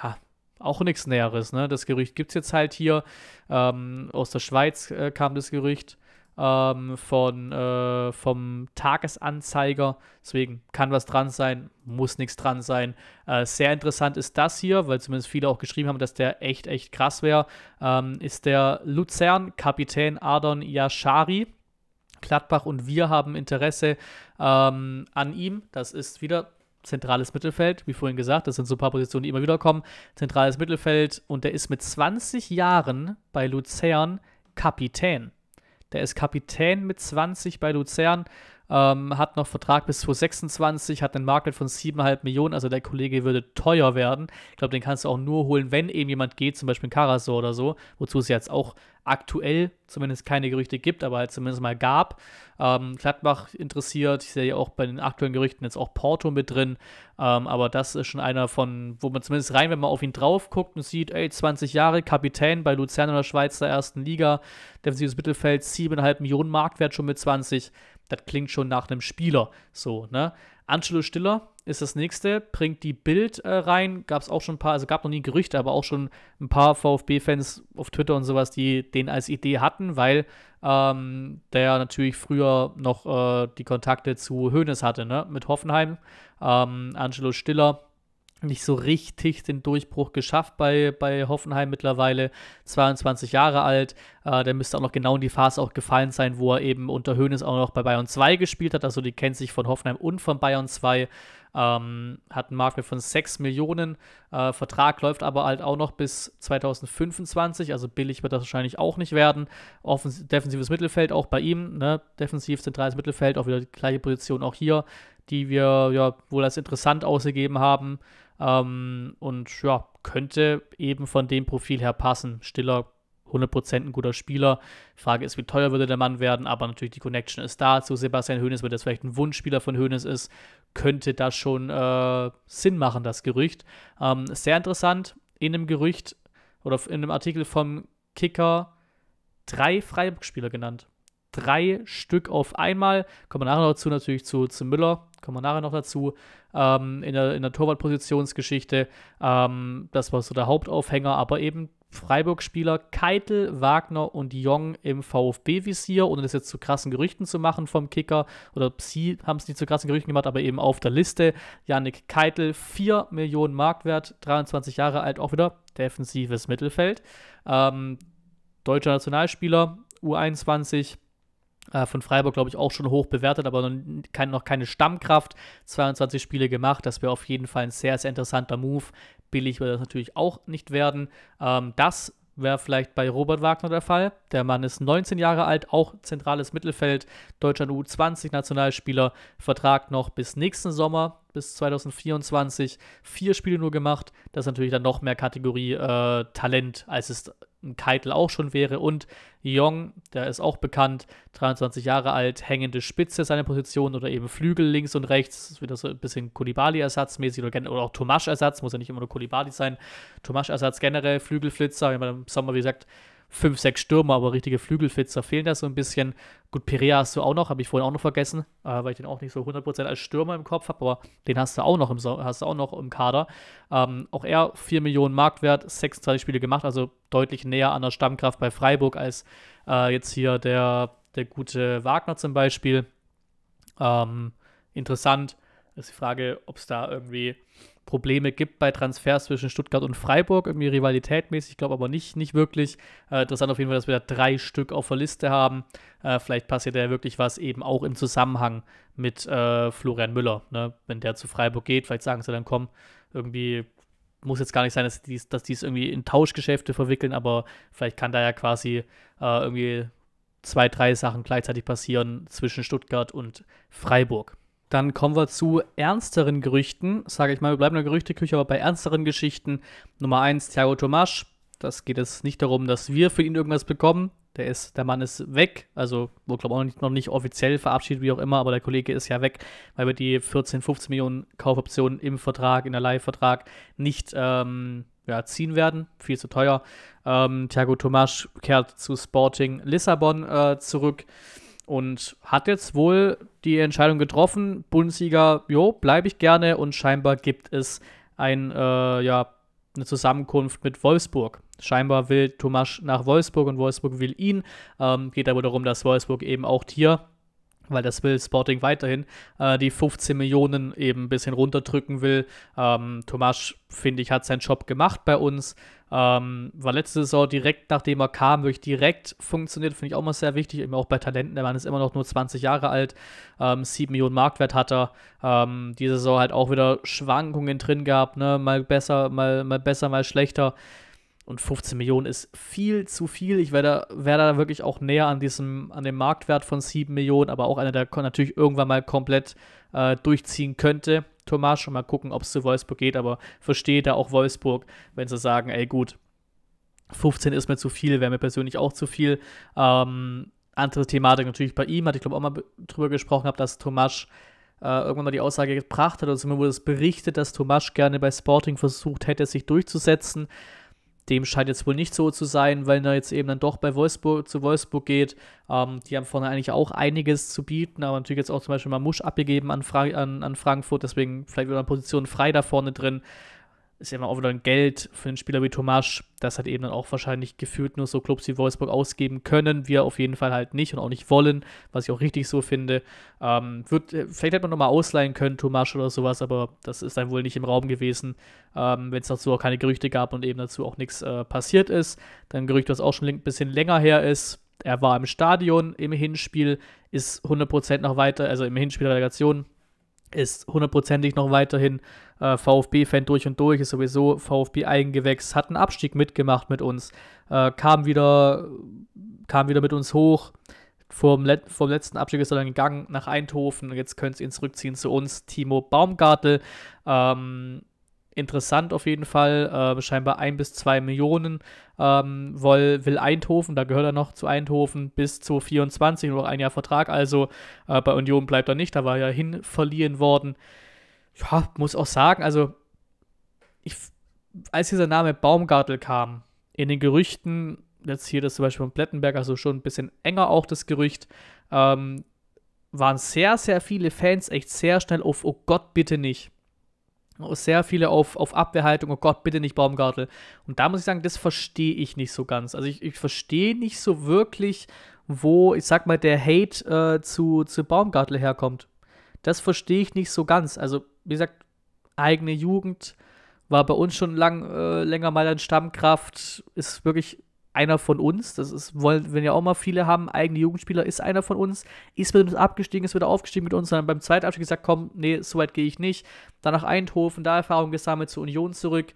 ja, auch nichts Näheres. Ne? Das Gerücht gibt es jetzt halt hier. Ähm, aus der Schweiz äh, kam das Gerücht ähm, von, äh, vom Tagesanzeiger. Deswegen kann was dran sein, muss nichts dran sein. Äh, sehr interessant ist das hier, weil zumindest viele auch geschrieben haben, dass der echt, echt krass wäre. Ähm, ist der Luzern-Kapitän Adon Yashari. Gladbach und wir haben Interesse ähm, an ihm. Das ist wieder zentrales Mittelfeld, wie vorhin gesagt, das sind so ein paar Positionen, die immer wieder kommen. Zentrales Mittelfeld und der ist mit 20 Jahren bei Luzern Kapitän. Der ist Kapitän mit 20 bei Luzern. Ähm, hat noch Vertrag bis 2026, hat einen Marktwert von 7,5 Millionen, also der Kollege würde teuer werden. Ich glaube, den kannst du auch nur holen, wenn eben jemand geht, zum Beispiel Karasor oder so, wozu es jetzt auch aktuell zumindest keine Gerüchte gibt, aber halt zumindest mal gab. Ähm, Gladbach interessiert, ich sehe ja auch bei den aktuellen Gerüchten jetzt auch Porto mit drin, ähm, aber das ist schon einer von, wo man zumindest rein, wenn man auf ihn drauf guckt und sieht, ey, 20 Jahre, Kapitän bei Luzern in der Schweizer ersten Liga, defensives Mittelfeld, 7,5 Millionen Marktwert schon mit 20 das klingt schon nach einem Spieler. So, ne? Angelo Stiller ist das nächste, bringt die Bild äh, rein. Gab es auch schon ein paar, also gab noch nie Gerüchte, aber auch schon ein paar VfB-Fans auf Twitter und sowas, die den als Idee hatten, weil ähm, der natürlich früher noch äh, die Kontakte zu Hoeneß hatte, ne? Mit Hoffenheim. Ähm, Angelo Stiller nicht so richtig den Durchbruch geschafft bei, bei Hoffenheim mittlerweile, 22 Jahre alt. Äh, der müsste auch noch genau in die Phase auch gefallen sein, wo er eben unter Höhnes auch noch bei Bayern 2 gespielt hat. Also die kennt sich von Hoffenheim und von Bayern 2. Ähm, hat einen Marktwert von 6 Millionen. Äh, Vertrag läuft aber halt auch noch bis 2025, also billig wird das wahrscheinlich auch nicht werden. Offens defensives Mittelfeld auch bei ihm, ne? defensiv zentrales Mittelfeld, auch wieder die gleiche Position auch hier, die wir ja wohl als interessant ausgegeben haben. Ähm, und ja, könnte eben von dem Profil her passen. Stiller, 100% ein guter Spieler. Frage ist, wie teuer würde der Mann werden, aber natürlich die Connection ist da zu Sebastian Hoeneß, weil das vielleicht ein Wunschspieler von Hoeneß ist, könnte das schon äh, Sinn machen, das Gerücht. Ähm, sehr interessant, in einem Gerücht oder in einem Artikel vom Kicker drei Freiburg-Spieler genannt. Drei Stück auf einmal. Kommen wir nachher noch dazu natürlich zu, zu Müller kommen wir nachher noch dazu, ähm, in, der, in der Torwartpositionsgeschichte. Ähm, das war so der Hauptaufhänger, aber eben Freiburg-Spieler Keitel, Wagner und Jong im VfB-Visier, ohne das jetzt zu krassen Gerüchten zu machen vom Kicker, oder sie haben es nicht zu krassen Gerüchten gemacht, aber eben auf der Liste. Janik Keitel, 4 Millionen Marktwert, 23 Jahre alt, auch wieder defensives Mittelfeld. Ähm, deutscher Nationalspieler, U21, äh, von Freiburg, glaube ich, auch schon hoch bewertet, aber noch, kein, noch keine Stammkraft. 22 Spiele gemacht, das wäre auf jeden Fall ein sehr, sehr interessanter Move. Billig wird das natürlich auch nicht werden. Ähm, das wäre vielleicht bei Robert Wagner der Fall. Der Mann ist 19 Jahre alt, auch zentrales Mittelfeld, Deutschland U20 Nationalspieler, Vertrag noch bis nächsten Sommer, bis 2024, vier Spiele nur gemacht. Das ist natürlich dann noch mehr Kategorie äh, Talent, als es ein Keitel auch schon wäre. Und Jong, der ist auch bekannt, 23 Jahre alt, hängende Spitze seiner Position oder eben Flügel links und rechts, ist wieder so ein bisschen Kulibali-Ersatzmäßig oder, oder auch Tomasch-Ersatz, muss ja nicht immer nur Kulibali sein. Tomasch-Ersatz generell, Flügelflitzer, wir man im Sommer, wie gesagt, fünf, sechs Stürmer, aber richtige Flügelfitzer fehlen da so ein bisschen. Gut, Perea hast du auch noch, habe ich vorhin auch noch vergessen, äh, weil ich den auch nicht so 100% als Stürmer im Kopf habe, aber den hast du auch noch im, hast du auch noch im Kader. Ähm, auch er 4 Millionen Marktwert, 26 Spiele gemacht, also deutlich näher an der Stammkraft bei Freiburg als äh, jetzt hier der, der gute Wagner zum Beispiel. Ähm, interessant ist die Frage, ob es da irgendwie Probleme gibt bei Transfers zwischen Stuttgart und Freiburg, irgendwie rivalitätmäßig, ich glaube aber nicht, nicht wirklich. Äh, interessant auf jeden Fall, dass wir da drei Stück auf der Liste haben. Äh, vielleicht passiert da ja wirklich was eben auch im Zusammenhang mit äh, Florian Müller. Ne? Wenn der zu Freiburg geht, vielleicht sagen sie dann, komm, irgendwie muss jetzt gar nicht sein, dass die dass es irgendwie in Tauschgeschäfte verwickeln, aber vielleicht kann da ja quasi äh, irgendwie zwei, drei Sachen gleichzeitig passieren zwischen Stuttgart und Freiburg. Dann kommen wir zu ernsteren Gerüchten. Sage ich mal, wir bleiben in der Gerüchteküche, aber bei ernsteren Geschichten. Nummer 1, Thiago Tomasch. Das geht es nicht darum, dass wir für ihn irgendwas bekommen. Der, ist, der Mann ist weg, also wohl glaube ich auch noch nicht offiziell verabschiedet, wie auch immer, aber der Kollege ist ja weg, weil wir die 14, 15 Millionen Kaufoptionen im Vertrag, in der Leihvertrag nicht ähm, ja, ziehen werden. Viel zu teuer. Ähm, Thiago Tomasch kehrt zu Sporting Lissabon äh, zurück und hat jetzt wohl die Entscheidung getroffen, Bundesliga, jo, bleibe ich gerne und scheinbar gibt es ein, äh, ja, eine Zusammenkunft mit Wolfsburg. Scheinbar will Tomasch nach Wolfsburg und Wolfsburg will ihn. Ähm, geht aber darum, dass Wolfsburg eben auch hier, weil das will Sporting weiterhin, äh, die 15 Millionen eben ein bisschen runterdrücken will. Ähm, Tomasch, finde ich, hat seinen Job gemacht bei uns. Ähm, war letzte Saison direkt, nachdem er kam, wirklich direkt funktioniert, finde ich auch mal sehr wichtig, eben auch bei Talenten. Der Mann ist immer noch nur 20 Jahre alt, ähm, 7 Millionen Marktwert hat er. Ähm, diese Saison halt auch wieder Schwankungen drin gehabt, ne? mal besser, mal, mal besser, mal schlechter. Und 15 Millionen ist viel zu viel. Ich wäre da, wär da wirklich auch näher an diesem, an dem Marktwert von 7 Millionen, aber auch einer, der natürlich irgendwann mal komplett äh, durchziehen könnte. Thomas, schon mal gucken, ob es zu Wolfsburg geht, aber verstehe da auch Wolfsburg, wenn sie sagen, ey gut, 15 ist mir zu viel, wäre mir persönlich auch zu viel. Ähm, andere Thematik natürlich bei ihm, hatte ich glaube auch mal drüber gesprochen, habe, dass Thomas äh, irgendwann mal die Aussage gebracht hat, oder zumindest wurde es berichtet, dass Thomas gerne bei Sporting versucht hätte, sich durchzusetzen. Dem scheint jetzt wohl nicht so zu sein, weil er jetzt eben dann doch bei Wolfsburg zu Wolfsburg geht. Ähm, die haben vorne eigentlich auch einiges zu bieten, aber natürlich jetzt auch zum Beispiel mal Musch abgegeben an, Fra an, an Frankfurt, deswegen vielleicht wieder eine Position frei da vorne drin ist ja immer auch wieder ein Geld für einen Spieler wie Tomasch, das hat eben dann auch wahrscheinlich gefühlt nur so Clubs wie Wolfsburg ausgeben können. Wir auf jeden Fall halt nicht und auch nicht wollen, was ich auch richtig so finde. Ähm, wird, äh, vielleicht hätte man nochmal ausleihen können, Tomasch oder sowas, aber das ist dann wohl nicht im Raum gewesen, ähm, wenn es dazu auch keine Gerüchte gab und eben dazu auch nichts äh, passiert ist. Dann ein Gerücht, was auch schon ein bisschen länger her ist. Er war im Stadion im Hinspiel, ist 100% noch weiter, also im Hinspiel der Relegation ist hundertprozentig noch weiterhin äh, VfB-Fan durch und durch, ist sowieso VfB-Eigengewächs, hat einen Abstieg mitgemacht mit uns, äh, kam, wieder, kam wieder mit uns hoch. Vom, Let vom letzten Abstieg ist er dann gegangen nach Eindhoven. Jetzt könnt ihr ihn zurückziehen zu uns. Timo Baumgartel. Ähm, interessant auf jeden Fall. Äh, scheinbar ein bis zwei Millionen ähm, will, Eindhoven, da gehört er noch zu Eindhoven, bis zu 24, nur noch ein Jahr Vertrag. Also äh, bei Union bleibt er nicht, da war er ja hin verliehen worden. Ja, muss auch sagen, also ich, als dieser Name Baumgartel kam, in den Gerüchten, jetzt hier das zum Beispiel von Plettenberg, also schon ein bisschen enger auch das Gerücht, ähm, waren sehr, sehr viele Fans echt sehr schnell auf, oh Gott, bitte nicht sehr viele auf, auf Abwehrhaltung, oh Gott, bitte nicht Baumgartel. Und da muss ich sagen, das verstehe ich nicht so ganz. Also ich, ich verstehe nicht so wirklich, wo, ich sag mal, der Hate äh, zu, zu Baumgartel herkommt. Das verstehe ich nicht so ganz. Also, wie gesagt, eigene Jugend war bei uns schon lang, äh, länger mal ein Stammkraft, ist wirklich einer von uns. Das ist, wollen, wir ja auch mal viele haben, eigene Jugendspieler, ist einer von uns, ist mit uns abgestiegen, ist wieder aufgestiegen mit uns, dann beim zweiten Abstieg gesagt, komm, nee, so weit gehe ich nicht. Dann nach Eindhoven, da Erfahrung gesammelt, zur Union zurück.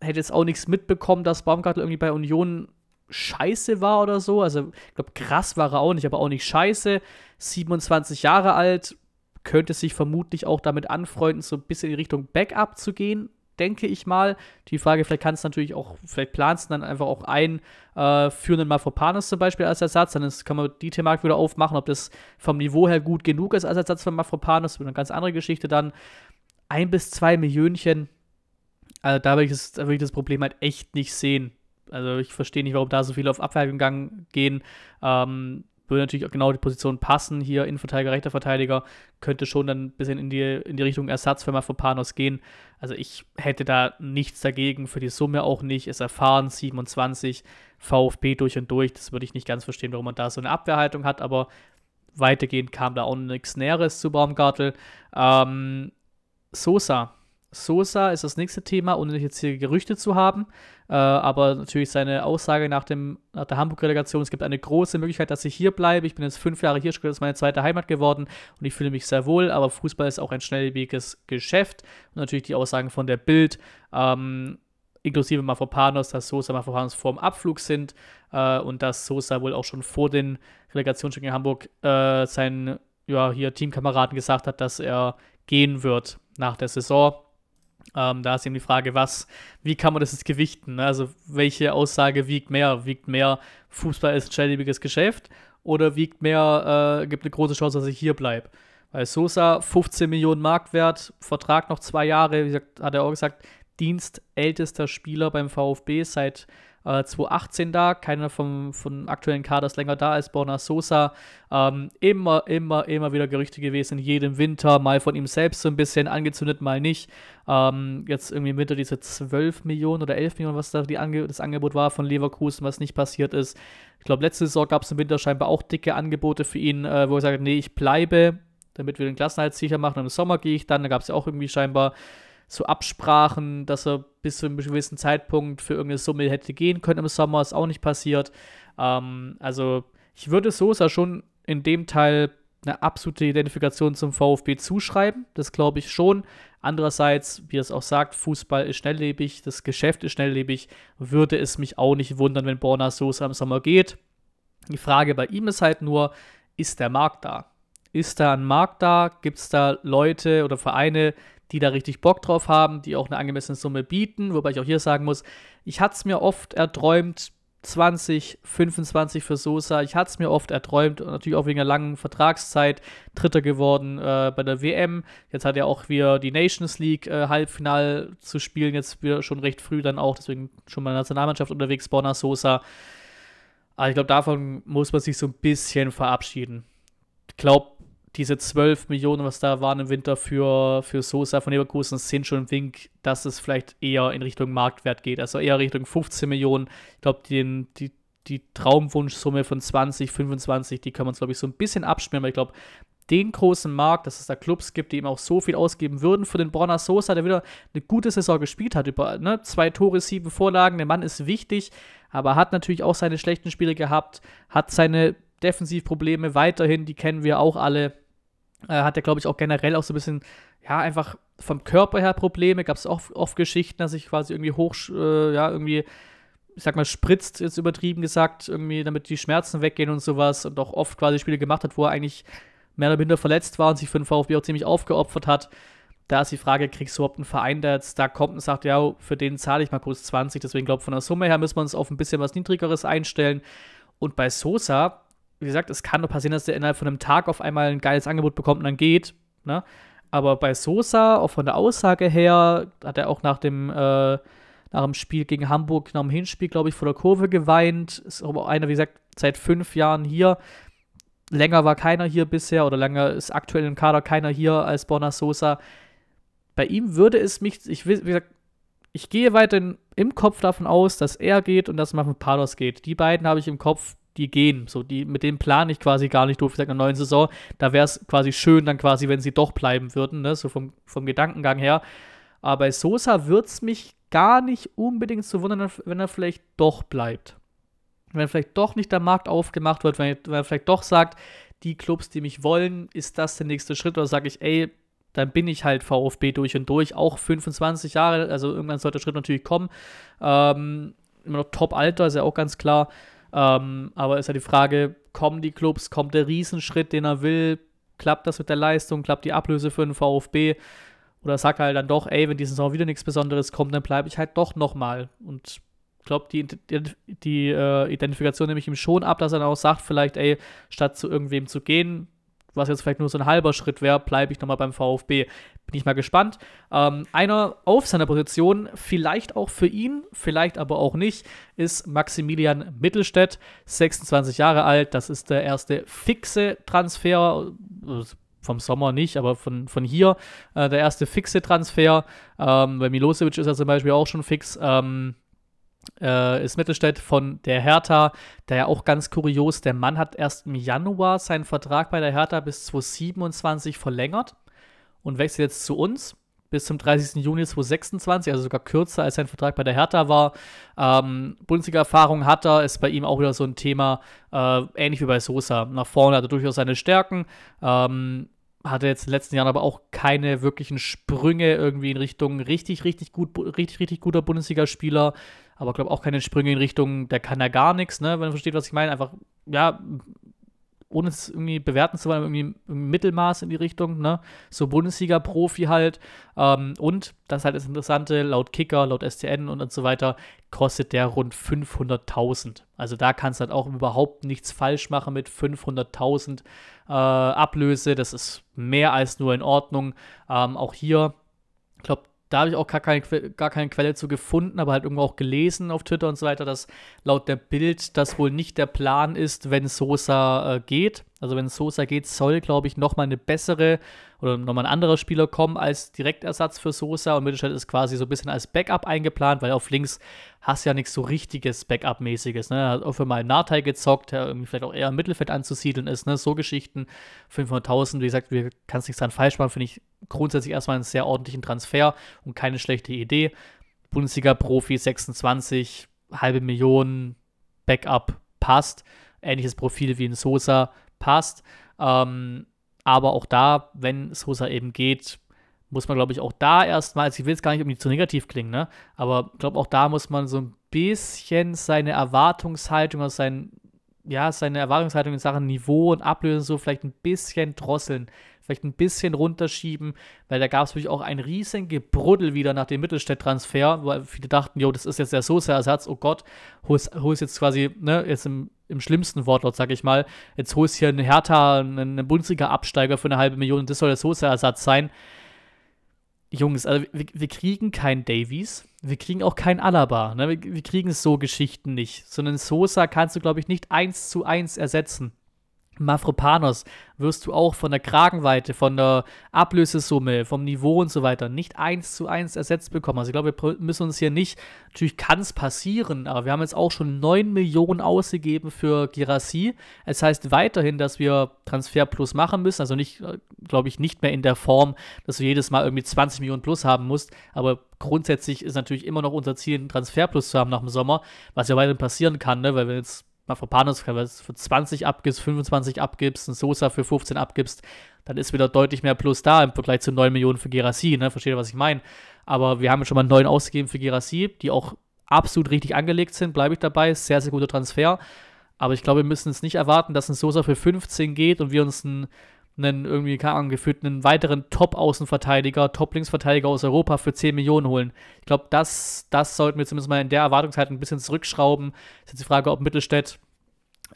Hätte jetzt auch nichts mitbekommen, dass Baumgartel irgendwie bei Union scheiße war oder so. Also, ich glaube, krass war er auch nicht, aber auch nicht scheiße. 27 Jahre alt, könnte sich vermutlich auch damit anfreunden, so ein bisschen in Richtung Backup zu gehen, denke ich mal. Die Frage, vielleicht kannst du natürlich auch, vielleicht planst du dann einfach auch äh, einen äh, führenden Mafropanus zum Beispiel als Ersatz. Dann ist, kann man die Thematik wieder aufmachen, ob das vom Niveau her gut genug ist als Ersatz von Mafropanis. Eine ganz andere Geschichte dann. Ein bis zwei Millionchen. Also da würde ich, das, ich das Problem halt echt nicht sehen. Also ich verstehe nicht, warum da so viele auf Abwehr gegangen gehen. Ähm, würde natürlich genau die Position passen. Hier Innenverteidiger, rechter Verteidiger könnte schon dann ein bisschen in die, in die Richtung Ersatz für Mafropanos gehen. Also ich hätte da nichts dagegen, für die Summe auch nicht. Ist erfahren, 27, VfB durch und durch. Das würde ich nicht ganz verstehen, warum man da so eine Abwehrhaltung hat, aber weitergehend kam da auch nichts Näheres zu Baumgartel. Ähm, Sosa Sosa ist das nächste Thema, ohne jetzt hier Gerüchte zu haben. Äh, aber natürlich seine Aussage nach, dem, nach der Hamburg-Relegation: Es gibt eine große Möglichkeit, dass ich hier bleibe. Ich bin jetzt fünf Jahre hier, das ist meine zweite Heimat geworden und ich fühle mich sehr wohl. Aber Fußball ist auch ein schnelllebiges Geschäft. Und natürlich die Aussagen von der Bild, ähm, inklusive Mafropanos, dass Sosa und Mafropanos vorm Abflug sind äh, und dass Sosa wohl auch schon vor den Relegationsstücken in Hamburg äh, seinen ja, hier Teamkameraden gesagt hat, dass er gehen wird nach der Saison ähm, da ist eben die Frage, was, wie kann man das jetzt gewichten? Ne? Also welche Aussage wiegt mehr? Wiegt mehr, Fußball ist ein schädliches Geschäft oder wiegt mehr, äh, gibt eine große Chance, dass ich hier bleibe? Weil Sosa, 15 Millionen Marktwert, Vertrag noch zwei Jahre, wie gesagt, hat er auch gesagt, dienstältester Spieler beim VfB seit äh, 2018 da, keiner vom, vom aktuellen Kader ist länger da als Borna Sosa. Ähm, immer, immer, immer wieder Gerüchte gewesen, jedem Winter, mal von ihm selbst so ein bisschen angezündet, mal nicht. Ähm, jetzt irgendwie im Winter diese 12 Millionen oder 11 Millionen, was da Ange das Angebot war von Leverkusen, was nicht passiert ist. Ich glaube, letzte Saison gab es im Winter scheinbar auch dicke Angebote für ihn, äh, wo er sagt, nee, ich bleibe, damit wir den Klassenhalt sicher machen. Und Im Sommer gehe ich dann, da gab es ja auch irgendwie scheinbar so Absprachen, dass er bis zu einem gewissen Zeitpunkt für irgendeine Summe hätte gehen können im Sommer, ist auch nicht passiert. Ähm, also ich würde Sosa schon in dem Teil eine absolute Identifikation zum VfB zuschreiben. Das glaube ich schon. Andererseits, wie es auch sagt, Fußball ist schnelllebig, das Geschäft ist schnelllebig. Würde es mich auch nicht wundern, wenn Borna Sosa im Sommer geht. Die Frage bei ihm ist halt nur, ist der Markt da? Ist da ein Markt da? Gibt es da Leute oder Vereine, die da richtig Bock drauf haben, die auch eine angemessene Summe bieten. Wobei ich auch hier sagen muss, ich hatte es mir oft erträumt, 20, 25 für Sosa. Ich hatte es mir oft erträumt und natürlich auch wegen der langen Vertragszeit Dritter geworden äh, bei der WM. Jetzt hat er auch wieder die Nations League äh, Halbfinal zu spielen, jetzt wieder schon recht früh dann auch, deswegen schon mal in der Nationalmannschaft unterwegs, Borna Sosa. Aber also ich glaube, davon muss man sich so ein bisschen verabschieden. Ich glaube, diese 12 Millionen, was da waren im Winter für, für Sosa von Leverkusen, sind schon ein Wink, dass es vielleicht eher in Richtung Marktwert geht. Also eher Richtung 15 Millionen. Ich glaube, die, die, die Traumwunschsumme von 20, 25, die kann man, glaube ich, so ein bisschen abschmieren, weil ich glaube, den großen Markt, dass es da Clubs gibt, die eben auch so viel ausgeben würden für den Bronner Sosa, der wieder eine gute Saison gespielt hat. Über ne, zwei Tore, sieben Vorlagen. Der Mann ist wichtig, aber hat natürlich auch seine schlechten Spiele gehabt, hat seine Defensivprobleme weiterhin, die kennen wir auch alle. Äh, hat er, glaube ich, auch generell auch so ein bisschen, ja, einfach vom Körper her Probleme. Gab es auch oft Geschichten, dass ich quasi irgendwie hoch, äh, ja, irgendwie, ich sag mal, spritzt, jetzt übertrieben gesagt, irgendwie, damit die Schmerzen weggehen und sowas. Und auch oft quasi Spiele gemacht hat, wo er eigentlich mehr oder minder verletzt war und sich für den VfB auch ziemlich aufgeopfert hat. Da ist die Frage, kriegst du überhaupt einen Verein, der jetzt da kommt und sagt, ja, für den zahle ich mal kurz 20. Deswegen glaube ich, von der Summe her müssen wir uns auf ein bisschen was Niedrigeres einstellen. Und bei Sosa, wie gesagt, es kann doch passieren, dass der innerhalb von einem Tag auf einmal ein geiles Angebot bekommt und dann geht. Ne? Aber bei Sosa, auch von der Aussage her, hat er auch nach dem, äh, nach dem Spiel gegen Hamburg, nach dem Hinspiel, glaube ich, vor der Kurve geweint. Ist auch einer, wie gesagt, seit fünf Jahren hier. Länger war keiner hier bisher oder länger ist aktuell im Kader keiner hier als Borna Sosa. Bei ihm würde es mich, ich, wie gesagt, ich gehe weiterhin im Kopf davon aus, dass er geht und dass Maffen Palos geht. Die beiden habe ich im Kopf die gehen. So, die, mit denen plane ich quasi gar nicht durch, vielleicht einer neuen Saison. Da wäre es quasi schön, dann quasi, wenn sie doch bleiben würden, ne? so vom, vom Gedankengang her. Aber bei Sosa wird es mich gar nicht unbedingt zu wundern, wenn er vielleicht doch bleibt. Wenn vielleicht doch nicht der Markt aufgemacht wird, wenn, wenn er vielleicht doch sagt, die Clubs, die mich wollen, ist das der nächste Schritt? Oder sage ich, ey, dann bin ich halt VfB durch und durch, auch 25 Jahre, also irgendwann sollte der Schritt natürlich kommen. Ähm, immer noch Top-Alter, ist ja auch ganz klar. Ähm, aber ist ja die Frage, kommen die Clubs, kommt der Riesenschritt, den er will, klappt das mit der Leistung, klappt die Ablöse für den VfB oder sagt er halt dann doch, ey, wenn diese Saison wieder nichts Besonderes kommt, dann bleibe ich halt doch nochmal. Und ich glaube, die, die, die äh, Identifikation nehme ich ihm schon ab, dass er dann auch sagt, vielleicht, ey, statt zu irgendwem zu gehen, was jetzt vielleicht nur so ein halber Schritt wäre, bleibe ich nochmal beim VfB. Bin ich mal gespannt. Ähm, einer auf seiner Position, vielleicht auch für ihn, vielleicht aber auch nicht, ist Maximilian Mittelstädt, 26 Jahre alt. Das ist der erste fixe Transfer. Also vom Sommer nicht, aber von, von hier äh, der erste fixe Transfer. Ähm, bei Milosevic ist er zum Beispiel auch schon fix. Ähm, äh, ist Mittelstädt von der Hertha, der ja auch ganz kurios, der Mann hat erst im Januar seinen Vertrag bei der Hertha bis 2027 verlängert und wechselt jetzt zu uns bis zum 30. Juni 2026, also sogar kürzer als sein Vertrag bei der Hertha war. Ähm, Bundesliga-Erfahrung hat er, ist bei ihm auch wieder so ein Thema, äh, ähnlich wie bei Sosa. Nach vorne hat er durchaus seine Stärken. Ähm, hatte jetzt in den letzten Jahren aber auch keine wirklichen Sprünge irgendwie in Richtung richtig, richtig gut, richtig, richtig guter Bundesligaspieler, aber glaube auch keine Sprünge in Richtung, der kann ja gar nichts, ne, wenn man versteht, was ich meine. Einfach, ja, ohne es irgendwie bewerten zu wollen, irgendwie im Mittelmaß in die Richtung, ne? So Bundesliga-Profi halt. Ähm, und, das ist halt das Interessante, laut Kicker, laut STN und, und so weiter, kostet der rund 500.000. Also da kannst du halt auch überhaupt nichts falsch machen mit 500.000 äh, Ablöse. Das ist mehr als nur in Ordnung. Ähm, auch hier, ich glaube, da habe ich auch gar keine, gar keine Quelle zu gefunden, aber halt irgendwo auch gelesen auf Twitter und so weiter, dass laut der Bild das wohl nicht der Plan ist, wenn Sosa äh, geht. Also wenn Sosa geht, soll, glaube ich, nochmal eine bessere oder nochmal ein anderer Spieler kommen als Direktersatz für Sosa und Mittelstädt ist quasi so ein bisschen als Backup eingeplant, weil auf links hast ja nichts so richtiges Backup-mäßiges. Ne? Hat auch für mal einen Nahtai gezockt, der irgendwie vielleicht auch eher im Mittelfeld anzusiedeln ist. Ne? So Geschichten. 500.000, wie gesagt, wir kannst nichts dran falsch machen, finde ich grundsätzlich erstmal einen sehr ordentlichen Transfer und keine schlechte Idee. Bundesliga-Profi 26, halbe Million, Backup passt. Ähnliches Profil wie in Sosa passt. Ähm, aber auch da, wenn Sosa eben geht, muss man, glaube ich, auch da erstmal, also ich will es gar nicht irgendwie zu negativ klingen, ne? Aber ich glaube, auch da muss man so ein bisschen seine Erwartungshaltung aus seinen, ja, seine Erwartungshaltung in Sachen Niveau und Ablöse so vielleicht ein bisschen drosseln, vielleicht ein bisschen runterschieben, weil da gab es wirklich auch ein riesen Gebruddel wieder nach dem Mittelstädt-Transfer, weil viele dachten, jo, das ist jetzt der Soße-Ersatz, oh Gott, holst, holst jetzt quasi, ne, jetzt im, im schlimmsten Wortlaut, sag ich mal, jetzt holst hier einen Hertha, einen Bundesliga-Absteiger für eine halbe Million, das soll der Soße-Ersatz sein. Jungs, also wir, wir, kriegen kein Davies, wir kriegen auch kein Alaba. Ne? Wir, wir kriegen so Geschichten nicht. Sondern Sosa kannst du, glaube ich, nicht eins zu eins ersetzen. Mafropanos wirst du auch von der Kragenweite, von der Ablösesumme, vom Niveau und so weiter nicht eins zu eins ersetzt bekommen. Also ich glaube, wir müssen uns hier nicht, natürlich kann es passieren, aber wir haben jetzt auch schon 9 Millionen ausgegeben für Girassi. Es heißt weiterhin, dass wir Transfer plus machen müssen, also nicht, äh, glaube ich, nicht mehr in der Form, dass du jedes Mal irgendwie 20 Millionen plus haben musst, aber grundsätzlich ist natürlich immer noch unser Ziel, einen Transfer plus zu haben nach dem Sommer, was ja weiterhin passieren kann, ne? weil wir jetzt Mafropanos für 20 abgibst, 25 abgibst, ein Sosa für 15 abgibst, dann ist wieder deutlich mehr Plus da im Vergleich zu 9 Millionen für Gerassi, ne? Versteht ihr, was ich meine? Aber wir haben schon mal 9 ausgegeben für Gerassi, die auch absolut richtig angelegt sind, bleibe ich dabei, sehr, sehr guter Transfer. Aber ich glaube, wir müssen es nicht erwarten, dass ein Sosa für 15 geht und wir uns einen einen irgendwie, keine Ahnung, gefühlt einen weiteren Top-Außenverteidiger, Top-Linksverteidiger aus Europa für 10 Millionen holen. Ich glaube, das, das sollten wir zumindest mal in der Erwartungshaltung ein bisschen zurückschrauben. Ist jetzt die Frage, ob Mittelstädt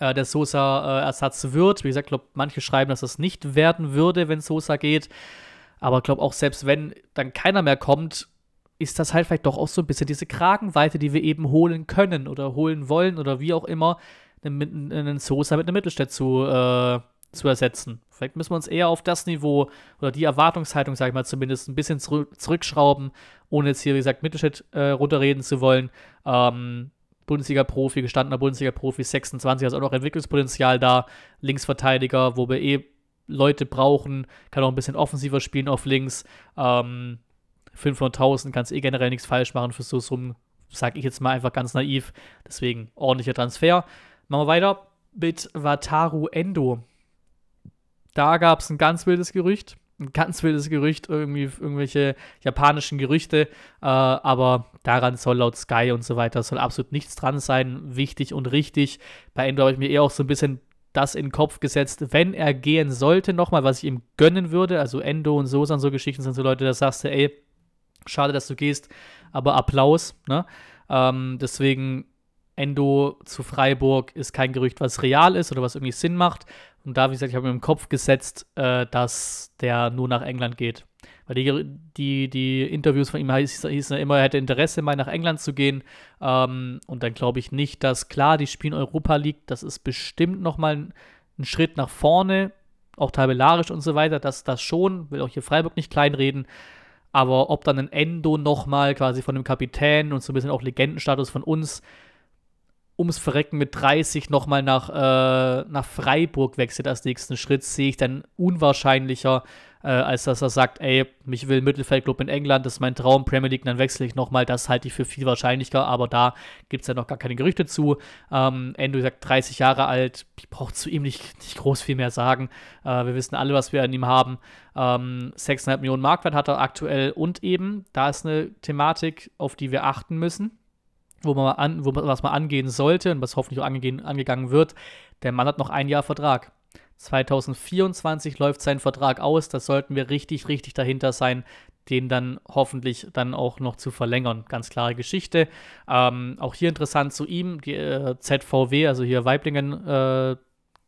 äh, der Sosa-Ersatz äh, wird. Wie gesagt, ich glaube, manche schreiben, dass das nicht werden würde, wenn Sosa geht. Aber ich glaube auch, selbst wenn dann keiner mehr kommt, ist das halt vielleicht doch auch so ein bisschen diese Kragenweite, die wir eben holen können oder holen wollen oder wie auch immer, einen, einen Sosa mit einem Mittelstädt zu äh, zu ersetzen. Vielleicht müssen wir uns eher auf das Niveau oder die Erwartungshaltung, sag ich mal, zumindest ein bisschen zurückschrauben, ohne jetzt hier, wie gesagt, Mittelschritt äh, runterreden zu wollen. Ähm, Bundesliga-Profi, gestandener Bundesliga-Profi, 26, also auch noch Entwicklungspotenzial da. Linksverteidiger, wo wir eh Leute brauchen, kann auch ein bisschen offensiver spielen auf links. Ähm, 500.000 kannst eh generell nichts falsch machen für so Summen, sag ich jetzt mal einfach ganz naiv. Deswegen ordentlicher Transfer. Machen wir weiter mit Wataru Endo. Da gab es ein ganz wildes Gerücht. Ein ganz wildes Gerücht, irgendwie irgendwelche japanischen Gerüchte. Äh, aber daran soll laut Sky und so weiter, soll absolut nichts dran sein. Wichtig und richtig. Bei Endo habe ich mir eher auch so ein bisschen das in den Kopf gesetzt, wenn er gehen sollte, nochmal, was ich ihm gönnen würde. Also Endo und Sosan, so Geschichten sind so Leute, da sagst du, ey, schade, dass du gehst, aber Applaus, ne? Ähm, deswegen Endo zu Freiburg ist kein Gerücht, was real ist oder was irgendwie Sinn macht. Und da, wie gesagt, ich habe mir im Kopf gesetzt, äh, dass der nur nach England geht. Weil die, die, die Interviews von ihm hießen hieß ja immer, er hätte Interesse, mal nach England zu gehen. Ähm, und dann glaube ich nicht, dass klar, die spielen Europa League, das ist bestimmt nochmal ein, ein Schritt nach vorne, auch tabellarisch und so weiter, das, das schon, will auch hier Freiburg nicht kleinreden. Aber ob dann ein Endo nochmal quasi von dem Kapitän und so ein bisschen auch Legendenstatus von uns ums Verrecken mit 30 nochmal nach, äh, nach Freiburg wechselt als nächsten Schritt, sehe ich dann unwahrscheinlicher, äh, als dass er sagt, ey, mich will Mittelfeldclub in England, das ist mein Traum, Premier League, dann wechsle ich nochmal. Das halte ich für viel wahrscheinlicher, aber da gibt es ja noch gar keine Gerüchte zu. Ähm, Endo sagt 30 Jahre alt, ich brauche zu ihm nicht, nicht groß viel mehr sagen. Äh, wir wissen alle, was wir an ihm haben. Ähm, 6,5 Millionen Marktwert hat er aktuell und eben, da ist eine Thematik, auf die wir achten müssen wo man, an, wo man was man angehen sollte und was hoffentlich auch angegehen, angegangen wird, der Mann hat noch ein Jahr Vertrag. 2024 läuft sein Vertrag aus, Da sollten wir richtig, richtig dahinter sein, den dann hoffentlich dann auch noch zu verlängern. Ganz klare Geschichte. Ähm, auch hier interessant zu ihm, die äh, ZVW, also hier Weiblingen äh,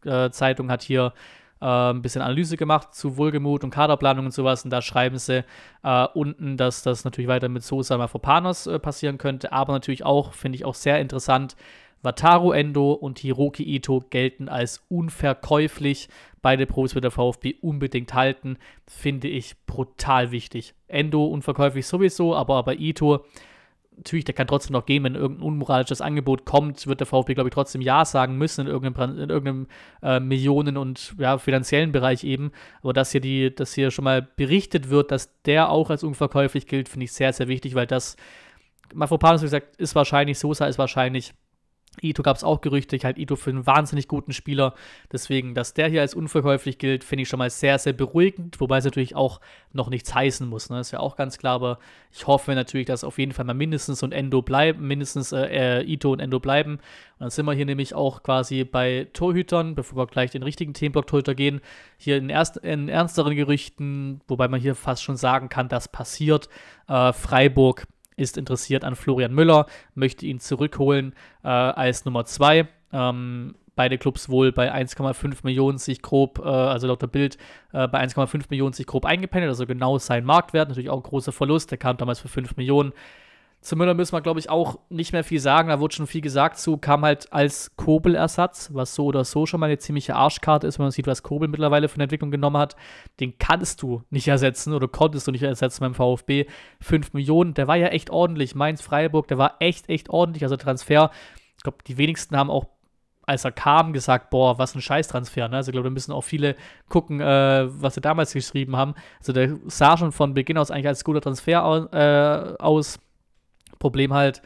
äh, Zeitung hat hier äh, ein bisschen Analyse gemacht zu Wohlgemut und Kaderplanung und sowas. Und da schreiben sie äh, unten, dass das natürlich weiter mit Sosa Mafopanos äh, passieren könnte. Aber natürlich auch, finde ich auch sehr interessant, Wataru Endo und Hiroki Ito gelten als unverkäuflich. Beide Profis wird der VfB unbedingt halten. Finde ich brutal wichtig. Endo unverkäuflich sowieso, aber bei Ito natürlich, der kann trotzdem noch gehen, wenn irgendein unmoralisches Angebot kommt, wird der VfB, glaube ich, trotzdem Ja sagen müssen in irgendeinem, in irgendeinem äh, Millionen- und ja, finanziellen Bereich eben. Aber dass hier die, dass hier schon mal berichtet wird, dass der auch als unverkäuflich gilt, finde ich sehr, sehr wichtig, weil das, Mafropanus, wie gesagt, ist wahrscheinlich, Sosa ist wahrscheinlich, Ito gab es auch Gerüchte, ich halte Ito für einen wahnsinnig guten Spieler. Deswegen, dass der hier als unverkäuflich gilt, finde ich schon mal sehr, sehr beruhigend, wobei es natürlich auch noch nichts heißen muss. Ne? Ist ja auch ganz klar, aber ich hoffe natürlich, dass auf jeden Fall mal mindestens und Endo bleiben, mindestens äh, äh, Ito und Endo bleiben. Und dann sind wir hier nämlich auch quasi bei Torhütern, bevor wir gleich den richtigen Themenblock Torhüter gehen. Hier in, erst, in ernsteren Gerüchten, wobei man hier fast schon sagen kann, das passiert. Äh, Freiburg ist interessiert an Florian Müller, möchte ihn zurückholen äh, als Nummer 2. Ähm, beide Clubs wohl bei 1,5 Millionen sich grob, äh, also laut der Bild, äh, bei 1,5 Millionen sich grob eingependelt, also genau sein Marktwert, natürlich auch ein großer Verlust, der kam damals für 5 Millionen. Zu Müller müssen wir, glaube ich, auch nicht mehr viel sagen. Da wurde schon viel gesagt zu. Kam halt als Kobel-Ersatz, was so oder so schon mal eine ziemliche Arschkarte ist, wenn man sieht, was Kobel mittlerweile von der Entwicklung genommen hat. Den kannst du nicht ersetzen oder konntest du nicht ersetzen beim VfB. 5 Millionen, der war ja echt ordentlich. Mainz, Freiburg, der war echt, echt ordentlich. Also Transfer, ich glaube, die wenigsten haben auch als er kam, gesagt, boah, was ein Scheißtransfer. Ne? Also ich glaube, da müssen auch viele gucken, äh, was sie damals geschrieben haben. Also der sah schon von Beginn aus eigentlich als guter Transfer aus, äh, aus Problem halt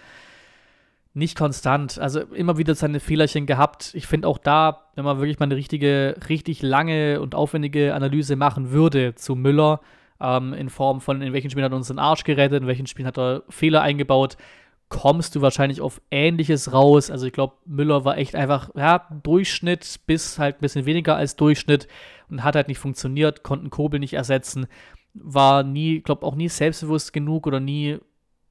nicht konstant. Also immer wieder seine Fehlerchen gehabt. Ich finde auch da, wenn man wirklich mal eine richtige, richtig lange und aufwendige Analyse machen würde zu Müller, ähm, in Form von, in welchen Spielen hat er uns den Arsch gerettet, in welchen Spielen hat er Fehler eingebaut, kommst du wahrscheinlich auf Ähnliches raus. Also ich glaube, Müller war echt einfach ja, Durchschnitt bis halt ein bisschen weniger als Durchschnitt und hat halt nicht funktioniert, konnten Kobel nicht ersetzen, war nie, glaube auch nie selbstbewusst genug oder nie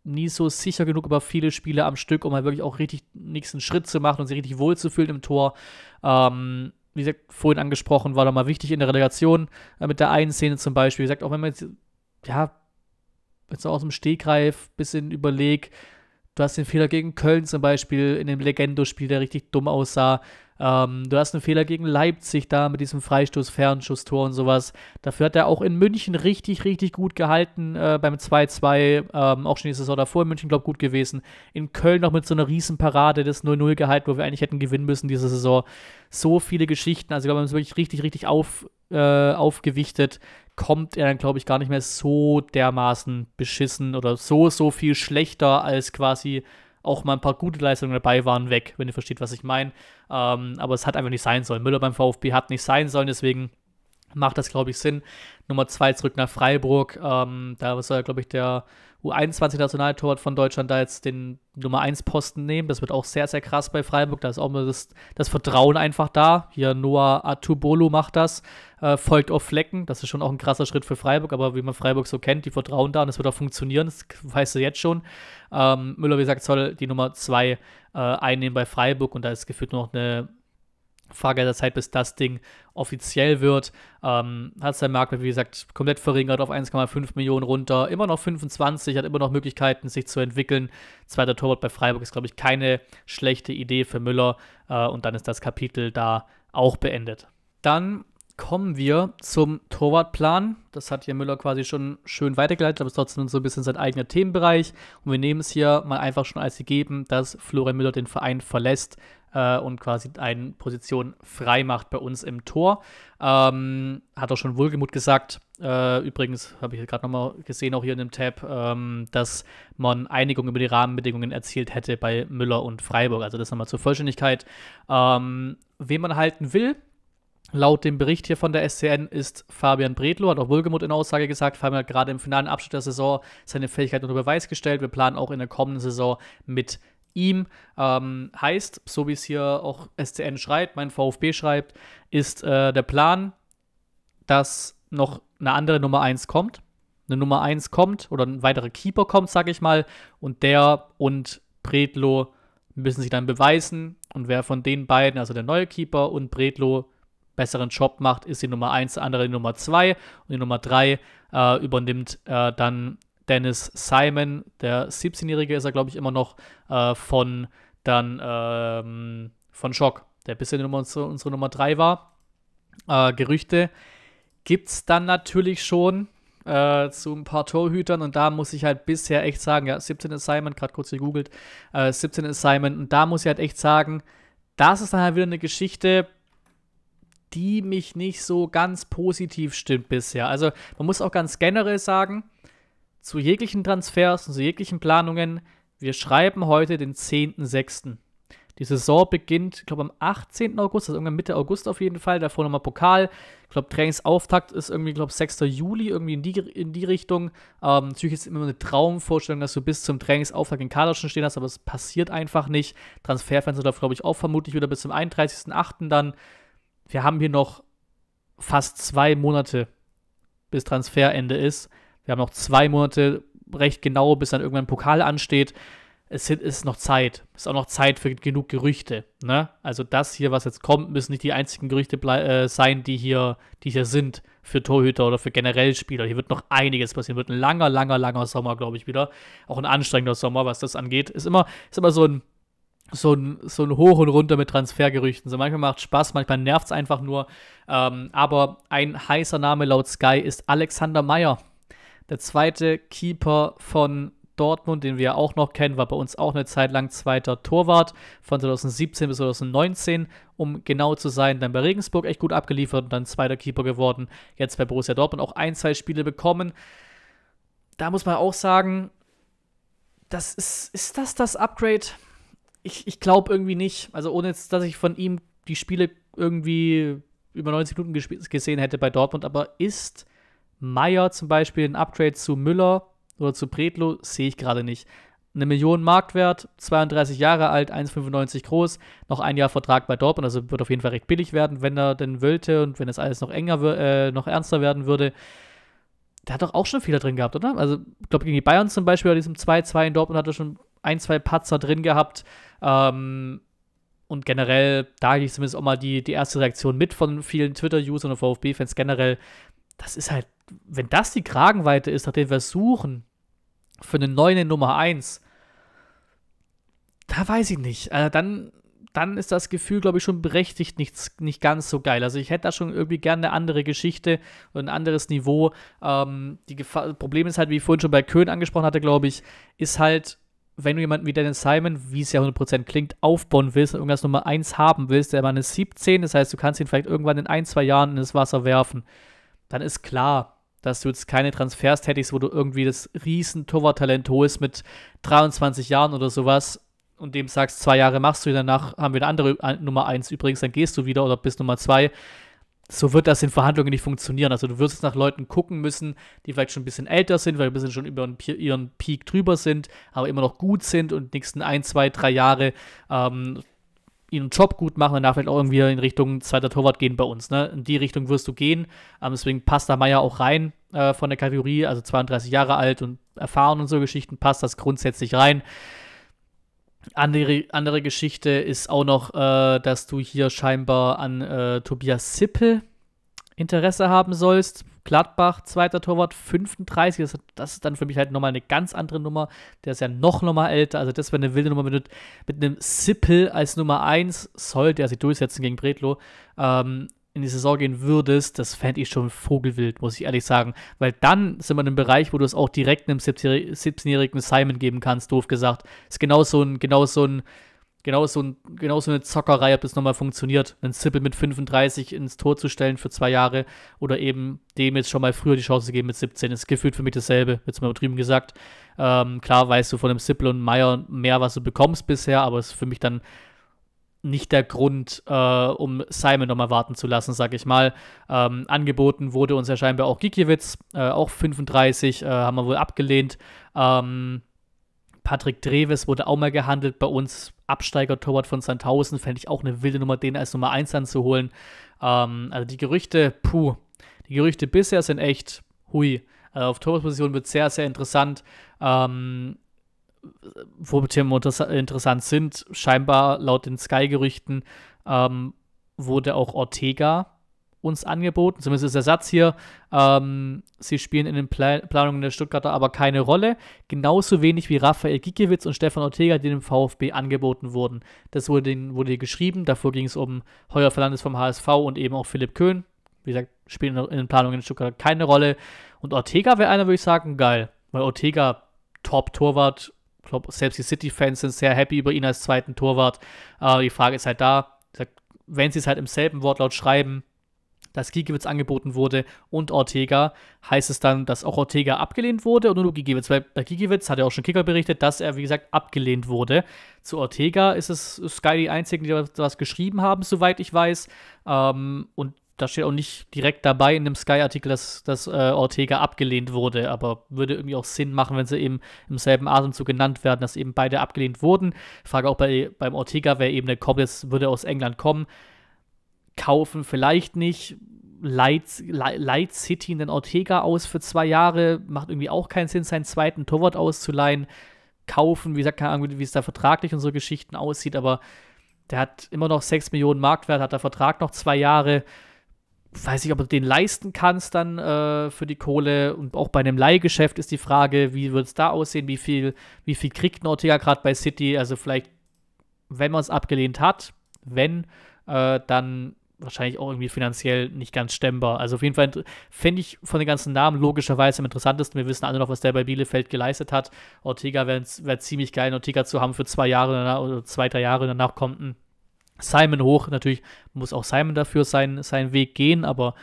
nie so sicher genug über viele Spiele am Stück, um halt wirklich auch richtig nächsten Schritt zu machen und sich richtig wohlzufühlen im Tor. Ähm, wie gesagt, vorhin angesprochen, war mal wichtig in der Relegation äh, mit der einen Szene zum Beispiel. Wie gesagt, auch wenn man jetzt, ja, jetzt aus dem Stegreif ein bisschen überlegt, du hast den Fehler gegen Köln zum Beispiel in dem Legendospiel, der richtig dumm aussah. Ähm, du hast einen Fehler gegen Leipzig da mit diesem Freistoß, Fernschusstor und sowas. Dafür hat er auch in München richtig, richtig gut gehalten äh, beim 2-2. Ähm, auch schon die Saison davor in München, glaube ich, gut gewesen. In Köln noch mit so einer Riesenparade das 0-0 gehalten, wo wir eigentlich hätten gewinnen müssen diese Saison. So viele Geschichten. Also, ich glaube, wir haben es wirklich richtig, richtig auf, äh, aufgewichtet kommt er dann, glaube ich, gar nicht mehr so dermaßen beschissen oder so, so viel schlechter als quasi auch mal ein paar gute Leistungen dabei waren, weg, wenn ihr versteht, was ich meine. Ähm, aber es hat einfach nicht sein sollen. Müller beim VfB hat nicht sein sollen, deswegen macht das, glaube ich, Sinn. Nummer zwei zurück nach Freiburg. Ähm, da soll, glaube ich, der U21-Nationaltorwart von Deutschland da jetzt den Nummer 1-Posten nehmen. Das wird auch sehr, sehr krass bei Freiburg. Da ist auch mal das, das Vertrauen einfach da. Hier Noah Atubolo macht das, äh, folgt auf Flecken. Das ist schon auch ein krasser Schritt für Freiburg, aber wie man Freiburg so kennt, die vertrauen da und es wird auch funktionieren. Das weißt du jetzt schon. Ähm, Müller, wie gesagt, soll die Nummer 2 äh, einnehmen bei Freiburg und da ist gefühlt nur noch eine Frage der Zeit, bis das Ding offiziell wird. Ähm, hat sein Marktwert, wie gesagt, komplett verringert auf 1,5 Millionen runter. Immer noch 25, hat immer noch Möglichkeiten, sich zu entwickeln. Zweiter Torwart bei Freiburg ist, glaube ich, keine schlechte Idee für Müller. Äh, und dann ist das Kapitel da auch beendet. Dann kommen wir zum Torwartplan. Das hat hier Müller quasi schon schön weitergeleitet, aber es ist trotzdem so ein bisschen sein eigener Themenbereich. Und wir nehmen es hier mal einfach schon als gegeben, dass Florian Müller den Verein verlässt äh, und quasi eine Position frei macht bei uns im Tor. Ähm, hat auch schon Wohlgemut gesagt. Äh, übrigens habe ich gerade nochmal gesehen, auch hier in dem Tab, ähm, dass man Einigung über die Rahmenbedingungen erzielt hätte bei Müller und Freiburg. Also das nochmal zur Vollständigkeit. Ähm, wen man halten will, Laut dem Bericht hier von der SCN ist Fabian Bredlo, hat auch Wohlgemut in Aussage gesagt, Fabian hat gerade im finalen Abschnitt der Saison seine Fähigkeit unter Beweis gestellt. Wir planen auch in der kommenden Saison mit ihm ähm, heißt, so wie es hier auch SCN schreibt, mein VfB schreibt, ist äh, der Plan, dass noch eine andere Nummer 1 kommt. Eine Nummer 1 kommt oder ein weiterer Keeper kommt, sag ich mal. Und der und Bredlo müssen sich dann beweisen. Und wer von den beiden, also der neue Keeper und Bredlo, besseren Job macht, ist die Nummer 1, andere die Nummer 2. Und die Nummer 3 äh, übernimmt äh, dann Dennis Simon, der 17-Jährige ist er, glaube ich, immer noch, äh, von dann ähm, von Schock, der bisher Nummer, unsere, Nummer 3 war. Äh, Gerüchte gibt es dann natürlich schon äh, zu ein paar Torhütern und da muss ich halt bisher echt sagen, ja, 17 ist Simon, gerade kurz gegoogelt, äh, 17 ist Simon und da muss ich halt echt sagen, das ist dann halt wieder eine Geschichte, die mich nicht so ganz positiv stimmt bisher. Also man muss auch ganz generell sagen, zu jeglichen Transfers und zu jeglichen Planungen. Wir schreiben heute den 10.06. Die Saison beginnt, ich glaube, am 18. August, also irgendwann Mitte August auf jeden Fall. Davor nochmal Pokal. Ich glaube, Trainingsauftakt ist irgendwie, ich glaube 6. Juli, irgendwie in die, in die Richtung. Ähm, natürlich ist es immer eine Traumvorstellung, dass du bis zum Trainingsauftakt in schon stehen hast, aber es passiert einfach nicht. Transferfenster läuft, glaube ich, auch vermutlich wieder bis zum 31.08. dann. Wir haben hier noch fast zwei Monate, bis Transferende ist. Wir haben noch zwei Monate recht genau, bis dann irgendwann Pokal ansteht. Es ist noch Zeit. Es ist auch noch Zeit für genug Gerüchte. Ne? Also das hier, was jetzt kommt, müssen nicht die einzigen Gerüchte äh, sein, die hier, die hier sind für Torhüter oder für generell Spieler. Hier wird noch einiges passieren. Wird ein langer, langer, langer Sommer, glaube ich, wieder. Auch ein anstrengender Sommer, was das angeht. Ist immer, ist immer so ein so ein, so ein Hoch und Runter mit Transfergerüchten. So manchmal macht Spaß, manchmal nervt es einfach nur. Ähm, aber ein heißer Name laut Sky ist Alexander Meyer. Der zweite Keeper von Dortmund, den wir auch noch kennen, war bei uns auch eine Zeit lang zweiter Torwart von 2017 bis 2019, um genau zu sein. Dann bei Regensburg echt gut abgeliefert und dann zweiter Keeper geworden. Jetzt bei Borussia Dortmund auch ein, zwei Spiele bekommen. Da muss man auch sagen, das ist, ist das das Upgrade? Ich, ich glaube irgendwie nicht. Also ohne jetzt, dass ich von ihm die Spiele irgendwie über 90 Minuten gesehen hätte bei Dortmund, aber ist Meyer zum Beispiel, ein Upgrade zu Müller oder zu Predlo, sehe ich gerade nicht. Eine Million Marktwert, 32 Jahre alt, 1,95 groß, noch ein Jahr Vertrag bei Dortmund, also wird auf jeden Fall recht billig werden, wenn er denn wollte und wenn das alles noch enger, äh, noch ernster werden würde. Der hat doch auch schon Fehler drin gehabt, oder? Also, ich glaube, gegen die Bayern zum Beispiel, bei diesem 2-2 in Dortmund, hat er schon ein, zwei Patzer drin gehabt. Ähm, und generell, da hatte ich zumindest auch mal die, die erste Reaktion mit von vielen Twitter-Usern und VfB-Fans generell, das ist halt, wenn das die Kragenweite ist, nachdem wir suchen, für eine neue Nummer 1, da weiß ich nicht. Also dann, dann ist das Gefühl, glaube ich, schon berechtigt nicht, nicht ganz so geil. Also ich hätte da schon irgendwie gerne eine andere Geschichte und ein anderes Niveau. Ähm, die Gefahr, das Problem ist halt, wie ich vorhin schon bei Köhn angesprochen hatte, glaube ich, ist halt, wenn du jemanden wie Dennis Simon, wie es ja 100% klingt, aufbauen willst und irgendwas Nummer 1 haben willst, der mal eine 17, das heißt, du kannst ihn vielleicht irgendwann in ein, zwei Jahren ins Wasser werfen dann ist klar, dass du jetzt keine Transfers tätigst, wo du irgendwie das riesen Torwarttalent holst mit 23 Jahren oder sowas und dem sagst, zwei Jahre machst du, danach haben wir eine andere äh, Nummer 1 übrigens, dann gehst du wieder oder bist Nummer 2. So wird das in Verhandlungen nicht funktionieren. Also du wirst jetzt nach Leuten gucken müssen, die vielleicht schon ein bisschen älter sind, weil ein bisschen schon über ihren Peak drüber sind, aber immer noch gut sind und nächsten ein, zwei, drei Jahre ähm, ihren Job gut machen, danach vielleicht auch irgendwie in Richtung zweiter Torwart gehen bei uns. Ne? In die Richtung wirst du gehen. Ähm, deswegen passt da Meier auch rein äh, von der Kategorie, also 32 Jahre alt und erfahren und so Geschichten, passt das grundsätzlich rein. Andere, andere Geschichte ist auch noch, äh, dass du hier scheinbar an äh, Tobias Sippel Interesse haben sollst. Gladbach, zweiter Torwart, 35. Das, das, ist dann für mich halt nochmal eine ganz andere Nummer. Der ist ja noch nochmal älter. Also das wäre eine wilde Nummer mit, mit einem Sippel als Nummer 1. Sollte er sich durchsetzen gegen Bredlo. Ähm, in die Saison gehen würdest, das fände ich schon vogelwild, muss ich ehrlich sagen. Weil dann sind wir in einem Bereich, wo du es auch direkt einem 17-jährigen Simon geben kannst, doof gesagt. Ist genau so ein, genau so ein genau so, genau so eine Zockerei, ob das nochmal funktioniert, einen Sippel mit 35 ins Tor zu stellen für zwei Jahre oder eben dem jetzt schon mal früher die Chance zu geben mit 17. Ist gefühlt für mich dasselbe, jetzt mal drüben gesagt. Ähm, klar weißt du von dem Sippel und Meier mehr, was du bekommst bisher, aber es ist für mich dann nicht der Grund, äh, um Simon nochmal warten zu lassen, sag ich mal. Ähm, angeboten wurde uns ja scheinbar auch Gikiewicz, äh, auch 35, äh, haben wir wohl abgelehnt. Ähm, Patrick Dreves wurde auch mal gehandelt bei uns. Absteiger Torwart von Sandhausen fände ich auch eine wilde Nummer, den als Nummer 1 anzuholen. Ähm, also die Gerüchte, puh, die Gerüchte bisher sind echt hui. Also auf Torwartposition wird sehr, sehr interessant. Ähm, wo Themen interessant sind, scheinbar laut den Sky-Gerüchten ähm, wurde auch Ortega uns angeboten, zumindest ist der Satz hier, ähm, sie spielen in den Pla Planungen der Stuttgarter aber keine Rolle, genauso wenig wie Raphael Gikiewicz und Stefan Ortega, die dem VfB angeboten wurden. Das wurde, denen, wurde geschrieben, davor ging es um Heuer Fernandes vom HSV und eben auch Philipp Köhn, wie gesagt, spielen in den Planungen in Stuttgart keine Rolle. Und Ortega wäre einer, würde ich sagen, geil. Weil Ortega, Top-Torwart, Ich glaube, selbst die City-Fans sind sehr happy über ihn als zweiten Torwart. Äh, die Frage ist halt da, wenn sie es halt im selben Wortlaut schreiben, dass Giekewitz angeboten wurde und Ortega, heißt es dann, dass auch Ortega abgelehnt wurde oder nur Giekewitz? Weil bei Giekewitz hat ja auch schon Kicker berichtet, dass er, wie gesagt, abgelehnt wurde. Zu Ortega ist es Sky die Einzigen, die was geschrieben haben, soweit ich weiß. Ähm, und da steht auch nicht direkt dabei in dem Sky-Artikel, dass, dass äh, Ortega abgelehnt wurde, aber würde irgendwie auch Sinn machen, wenn sie eben im selben Atemzug genannt werden, dass eben beide abgelehnt wurden. Frage auch bei, beim Ortega, wer eben der kommt, jetzt würde aus England kommen, kaufen, vielleicht nicht. Leiht, leiht City einen Ortega aus für zwei Jahre, macht irgendwie auch keinen Sinn, seinen zweiten Torwart auszuleihen, kaufen, wie gesagt, keine Ahnung, wie es da vertraglich und so Geschichten aussieht, aber der hat immer noch 6 Millionen Marktwert, hat der Vertrag noch zwei Jahre, weiß ich, ob du den leisten kannst dann äh, für die Kohle und auch bei einem Leihgeschäft ist die Frage, wie wird es da aussehen, wie viel, wie viel kriegt ein Ortega gerade bei City, also vielleicht, wenn man es abgelehnt hat, wenn, äh, dann wahrscheinlich auch irgendwie finanziell nicht ganz stemmbar. Also auf jeden Fall fände ich von den ganzen Namen logischerweise am interessantesten. Wir wissen alle noch, was der bei Bielefeld geleistet hat. Ortega wäre wär ziemlich geil, Ortega zu haben für zwei Jahre danach, oder zwei, drei Jahre. Danach kommt ein Simon hoch. Natürlich muss auch Simon dafür sein, seinen Weg gehen, aber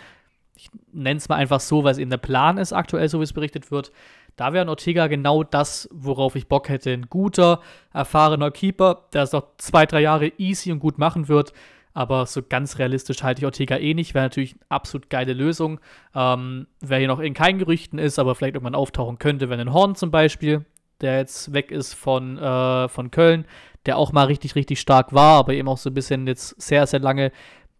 ich nenne es mal einfach so, weil es eben der Plan ist aktuell, so wie es berichtet wird. Da wäre Ortega genau das, worauf ich Bock hätte. Ein guter, erfahrener Keeper, der es noch zwei, drei Jahre easy und gut machen wird aber so ganz realistisch halte ich Ortega eh nicht. Wäre natürlich eine absolut geile Lösung. Ähm, wer hier noch in keinen Gerüchten ist, aber vielleicht irgendwann auftauchen könnte, wenn ein Horn zum Beispiel, der jetzt weg ist von, äh, von Köln, der auch mal richtig, richtig stark war, aber eben auch so ein bisschen jetzt sehr, sehr lange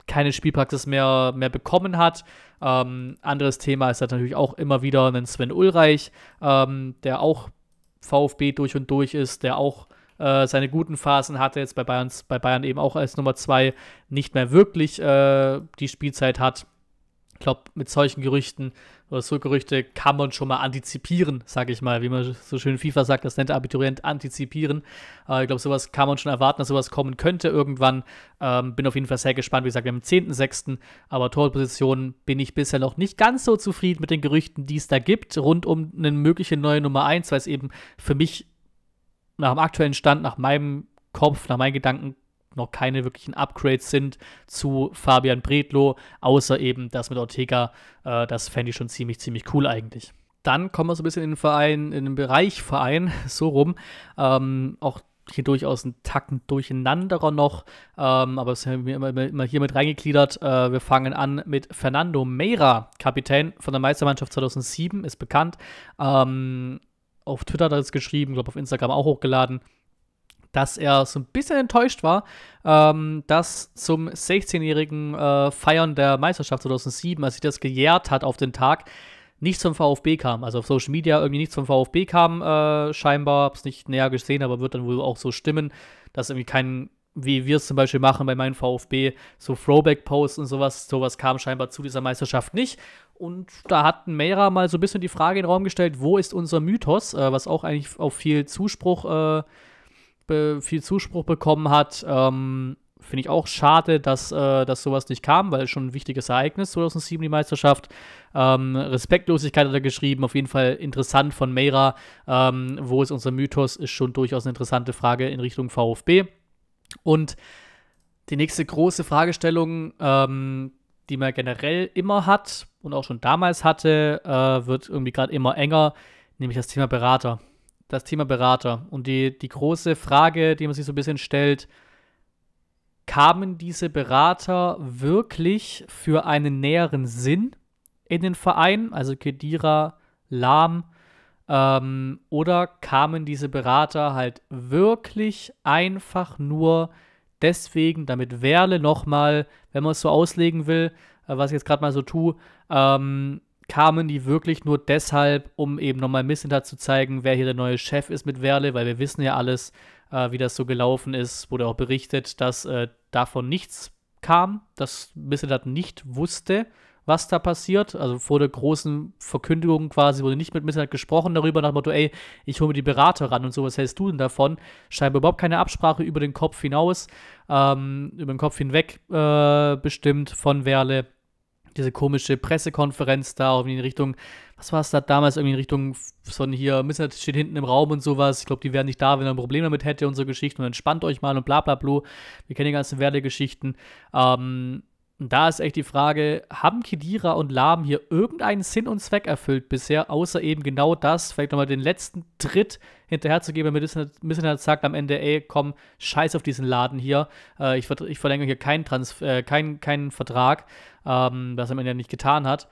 keine Spielpraxis mehr, mehr bekommen hat. Ähm, anderes Thema ist halt natürlich auch immer wieder ein Sven Ulreich, ähm, der auch VfB durch und durch ist, der auch äh, seine guten Phasen hatte, jetzt bei, Bayerns, bei Bayern eben auch als Nummer 2 nicht mehr wirklich äh, die Spielzeit hat. Ich glaube, mit solchen Gerüchten oder so Gerüchte kann man schon mal antizipieren, sage ich mal, wie man so schön FIFA sagt, das nennt Abiturient antizipieren. Äh, ich glaube, sowas kann man schon erwarten, dass sowas kommen könnte irgendwann. Ähm, bin auf jeden Fall sehr gespannt, wie gesagt, wir haben den 10.06., aber Torpositionen bin ich bisher noch nicht ganz so zufrieden mit den Gerüchten, die es da gibt, rund um eine mögliche neue Nummer 1, weil es eben für mich nach dem aktuellen Stand, nach meinem Kopf, nach meinen Gedanken noch keine wirklichen Upgrades sind zu Fabian Bredlo, außer eben das mit Ortega. Äh, das fände ich schon ziemlich, ziemlich cool eigentlich. Dann kommen wir so ein bisschen in den Verein, in den Bereich Verein, so rum. Ähm, auch hier durchaus ein Tacken durcheinanderer noch, ähm, aber es haben wir immer, immer, hier mit reingegliedert. Äh, wir fangen an mit Fernando Meira, Kapitän von der Meistermannschaft 2007, ist bekannt. Ähm, auf Twitter hat er das geschrieben, glaube auf Instagram auch hochgeladen, dass er so ein bisschen enttäuscht war, ähm, dass zum 16-jährigen äh, Feiern der Meisterschaft 2007, als sich das gejährt hat auf den Tag, nichts vom VfB kam. Also auf Social Media irgendwie nichts vom VfB kam, äh, scheinbar. Hab's nicht näher gesehen, aber wird dann wohl auch so stimmen, dass irgendwie kein wie wir es zum Beispiel machen bei meinem VfB, so Throwback-Posts und sowas, sowas kam scheinbar zu dieser Meisterschaft nicht. Und da hat Meira mal so ein bisschen die Frage in den Raum gestellt, wo ist unser Mythos, äh, was auch eigentlich auf viel Zuspruch, äh, viel Zuspruch bekommen hat. Ähm, Finde ich auch schade, dass, äh, dass sowas nicht kam, weil schon ein wichtiges Ereignis 2007 die Meisterschaft. Ähm, Respektlosigkeit hat er geschrieben, auf jeden Fall interessant von Meira. Ähm, wo ist unser Mythos, ist schon durchaus eine interessante Frage in Richtung VfB. Und die nächste große Fragestellung, ähm, die man generell immer hat und auch schon damals hatte, äh, wird irgendwie gerade immer enger, nämlich das Thema Berater. Das Thema Berater. Und die, die große Frage, die man sich so ein bisschen stellt, kamen diese Berater wirklich für einen näheren Sinn in den Verein? Also Kedira, Lahm, ähm, oder kamen diese Berater halt wirklich einfach nur deswegen, damit Werle nochmal, wenn man es so auslegen will, äh, was ich jetzt gerade mal so tue, ähm, kamen die wirklich nur deshalb, um eben nochmal Missintat zu zeigen, wer hier der neue Chef ist mit Werle, weil wir wissen ja alles, äh, wie das so gelaufen ist, wurde auch berichtet, dass äh, davon nichts kam, dass Missintat nicht wusste was da passiert. Also vor der großen Verkündigung quasi wurde nicht mit Mitternacht gesprochen darüber, nach dem Motto, ey, ich hole mir die Berater ran und so, was hältst du denn davon? Scheinbar überhaupt keine Absprache über den Kopf hinaus, ähm, über den Kopf hinweg äh, bestimmt von Werle. Diese komische Pressekonferenz da irgendwie in Richtung, was war es da damals, irgendwie in Richtung von hier, Mitternacht steht hinten im Raum und sowas. Ich glaube, die wären nicht da, wenn er ein Problem damit hätte und so Geschichten und entspannt euch mal und bla bla bla. Wir kennen die ganzen Werle-Geschichten. Ähm, und da ist echt die Frage, haben Kedira und Lahm hier irgendeinen Sinn und Zweck erfüllt bisher, außer eben genau das, vielleicht nochmal den letzten Tritt hinterherzugeben, damit Missenhardt sagt am Ende, ey, komm, scheiß auf diesen Laden hier, äh, ich, ich, verlängere hier keinen, Transf äh, keinen, keinen Vertrag, ähm, was er am Ende nicht getan hat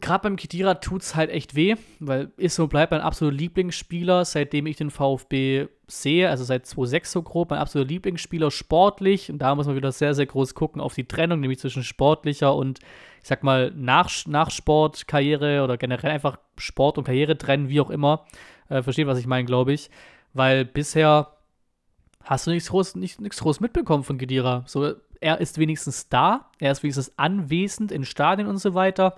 gerade beim Kedira tut es halt echt weh, weil Isso bleibt mein absoluter Lieblingsspieler, seitdem ich den VfB sehe, also seit 2006 so grob, mein absoluter Lieblingsspieler sportlich. Und da muss man wieder sehr, sehr groß gucken auf die Trennung, nämlich zwischen sportlicher und, ich sag mal, nach, nach oder generell einfach Sport und Karriere trennen, wie auch immer. Äh, versteht, was ich meine, glaube ich. Weil bisher hast du nichts groß, nicht, nichts groß mitbekommen von Kedira. So, er ist wenigstens da, er ist wenigstens anwesend in Stadien und so weiter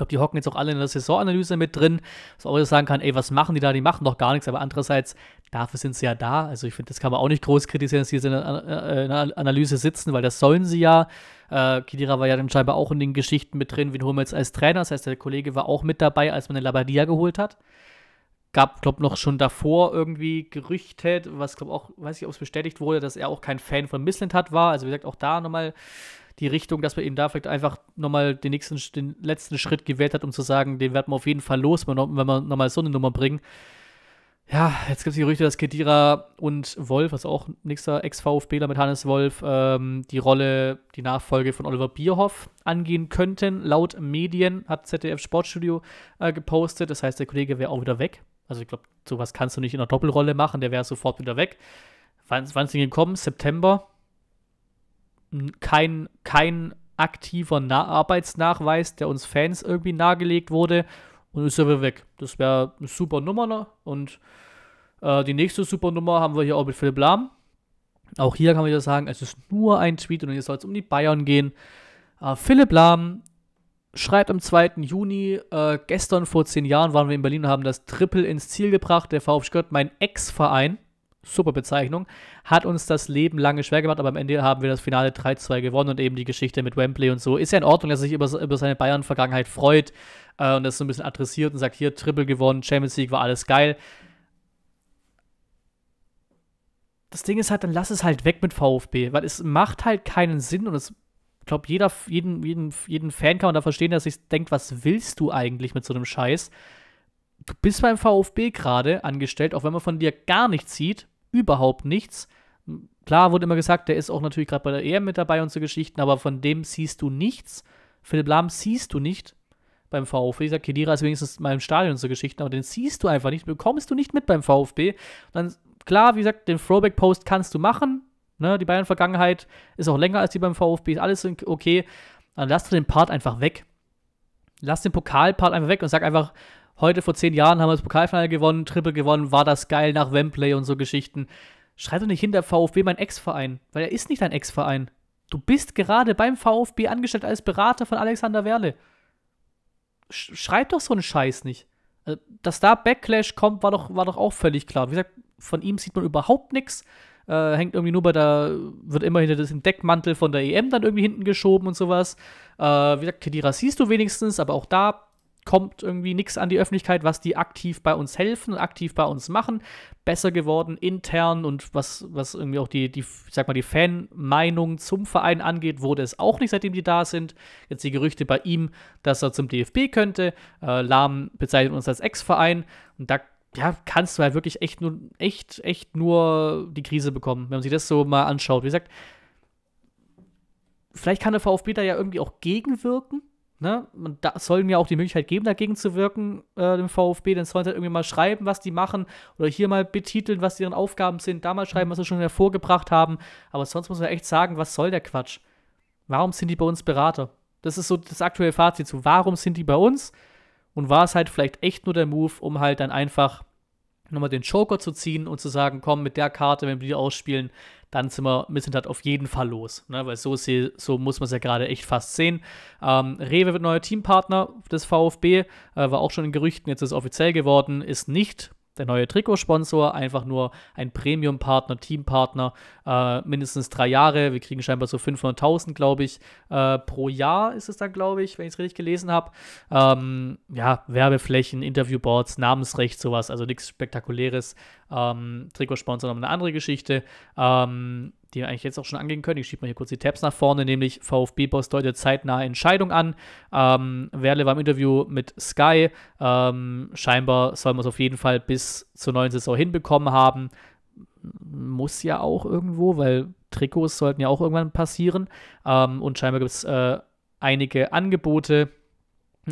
glaube, die hocken jetzt auch alle in der Saisonanalyse mit drin, dass auch jeder sagen kann, ey, was machen die da? Die machen doch gar nichts, aber andererseits, dafür sind sie ja da. Also ich finde, das kann man auch nicht groß kritisieren, dass sie jetzt in der äh, Analyse sitzen, weil das sollen sie ja. Äh, Kidira war ja dann scheinbar auch in den Geschichten mit drin, wie holen als Trainer? Das heißt, der Kollege war auch mit dabei, als man den Labadia geholt hat gab, glaube noch schon davor irgendwie Gerüchte, was, glaube auch, weiß ich, ob es bestätigt wurde, dass er auch kein Fan von Missland hat war. Also, wie gesagt, auch da nochmal die Richtung, dass man eben da vielleicht einfach nochmal den nächsten, den letzten Schritt gewählt hat, um zu sagen, den werden wir auf jeden Fall los, wenn wir nochmal so eine Nummer bringen. Ja, jetzt gibt es die Gerüchte, dass Kedira und Wolf, also auch nächster Ex-VfBler mit Hannes Wolf, ähm, die Rolle, die Nachfolge von Oliver Bierhoff angehen könnten. Laut Medien hat ZDF Sportstudio äh, gepostet. Das heißt, der Kollege wäre auch wieder weg. Also ich glaube, sowas kannst du nicht in einer Doppelrolle machen, der wäre sofort wieder weg. Wann, ist denn gekommen? September? kein, kein aktiver Na Arbeitsnachweis, der uns Fans irgendwie nahegelegt wurde. Und ist er weg. Das wäre eine super Nummer. Ne? Und äh, die nächste super Nummer haben wir hier auch mit Philipp Lahm. Auch hier kann man wieder sagen, es ist nur ein Tweet und hier soll es um die Bayern gehen. Äh, Philipp Lahm schreibt am 2. Juni, äh, gestern vor zehn Jahren waren wir in Berlin und haben das Triple ins Ziel gebracht. Der VfG Gott, mein Ex-Verein super Bezeichnung, hat uns das Leben lange schwer gemacht, aber am Ende haben wir das Finale 3-2 gewonnen und eben die Geschichte mit Wembley und so. Ist ja in Ordnung, dass er sich über, über seine Bayern-Vergangenheit freut äh, und das so ein bisschen adressiert und sagt, hier, Triple gewonnen, Champions League war alles geil. Das Ding ist halt, dann lass es halt weg mit VfB, weil es macht halt keinen Sinn und es glaube, jeder, jeden, jeden, jeden Fan kann man da verstehen, dass sich denkt, was willst du eigentlich mit so einem Scheiß? Du bist beim VfB gerade angestellt, auch wenn man von dir gar nichts sieht, überhaupt nichts. Klar wurde immer gesagt, der ist auch natürlich gerade bei der EM mit dabei und so Geschichten, aber von dem siehst du nichts. Philipp Lahm siehst du nicht beim VfB. Ich sag, Kedira ist wenigstens mal im Stadion und so Geschichten, aber den siehst du einfach nicht, bekommst du nicht mit beim VfB. Und dann, klar, wie gesagt, den Throwback-Post kannst du machen. Ne? Die Bayern-Vergangenheit ist auch länger als die beim VfB, ist alles okay. Dann lass du den Part einfach weg. Lass den Pokal-Part einfach weg und sag einfach, heute vor zehn Jahren haben wir das Pokalfinale gewonnen, Triple gewonnen, war das geil nach Wembley und so Geschichten. Schreib doch nicht hinter VfB mein Ex-Verein, weil er ist nicht dein Ex-Verein. Du bist gerade beim VfB angestellt als Berater von Alexander Werle. Schreib doch so einen Scheiß nicht. Äh, dass da Backlash kommt, war doch, war doch auch völlig klar. Wie gesagt, von ihm sieht man überhaupt nichts. Äh, hängt irgendwie nur bei der, wird immer hinter dem Deckmantel von der EM dann irgendwie hinten geschoben und sowas. Äh, wie gesagt, Kedira siehst du wenigstens, aber auch da kommt irgendwie nichts an die Öffentlichkeit, was die aktiv bei uns helfen und aktiv bei uns machen. Besser geworden intern und was, was irgendwie auch die, die, sag mal, die Fanmeinung zum Verein angeht, wurde es auch nicht, seitdem die da sind. Jetzt die Gerüchte bei ihm, dass er zum DFB könnte. Äh, Lahm bezeichnet uns als Ex-Verein und da ja, kannst du halt wirklich echt nur, echt, echt nur die Krise bekommen, wenn man sich das so mal anschaut. Wie gesagt, vielleicht kann der VfB da ja irgendwie auch gegenwirken ne, man da soll mir auch die Möglichkeit geben, dagegen zu wirken, äh, dem VfB, dann sollen sie halt irgendwie mal schreiben, was die machen oder hier mal betiteln, was deren Aufgaben sind, da mal schreiben, mhm. was sie schon hervorgebracht haben. Aber sonst muss man echt sagen, was soll der Quatsch? Warum sind die bei uns Berater? Das ist so das aktuelle Fazit zu, warum sind die bei uns? Und war es halt vielleicht echt nur der Move, um halt dann einfach nochmal den Joker zu ziehen und zu sagen, komm, mit der Karte, wenn wir die ausspielen, dann sind wir mit halt auf jeden Fall los. Ne? Weil so, sie, so muss man es ja gerade echt fast sehen. Ähm, Rewe wird neuer Teampartner des VfB, äh, war auch schon in Gerüchten, jetzt ist es offiziell geworden, ist nicht der neue Trikotsponsor, einfach nur ein Premium-Partner, Teampartner, äh, mindestens drei Jahre. Wir kriegen scheinbar so 500.000, glaube ich, äh, pro Jahr ist es dann, glaube ich, wenn ich es richtig gelesen habe. Ähm, ja, Werbeflächen, Interviewboards, Namensrecht, sowas, also nichts Spektakuläres. Ähm, Trikotsponsor noch eine andere Geschichte. Ähm, die wir eigentlich jetzt auch schon angehen können. Ich schiebe mal hier kurz die Tabs nach vorne, nämlich VfB-Boss deutet zeitnahe Entscheidung an. Ähm, Werle war im Interview mit Sky. Ähm, scheinbar soll man es auf jeden Fall bis zur neuen Saison hinbekommen haben. Muss ja auch irgendwo, weil Trikots sollten ja auch irgendwann passieren. Ähm, und scheinbar gibt es äh, einige Angebote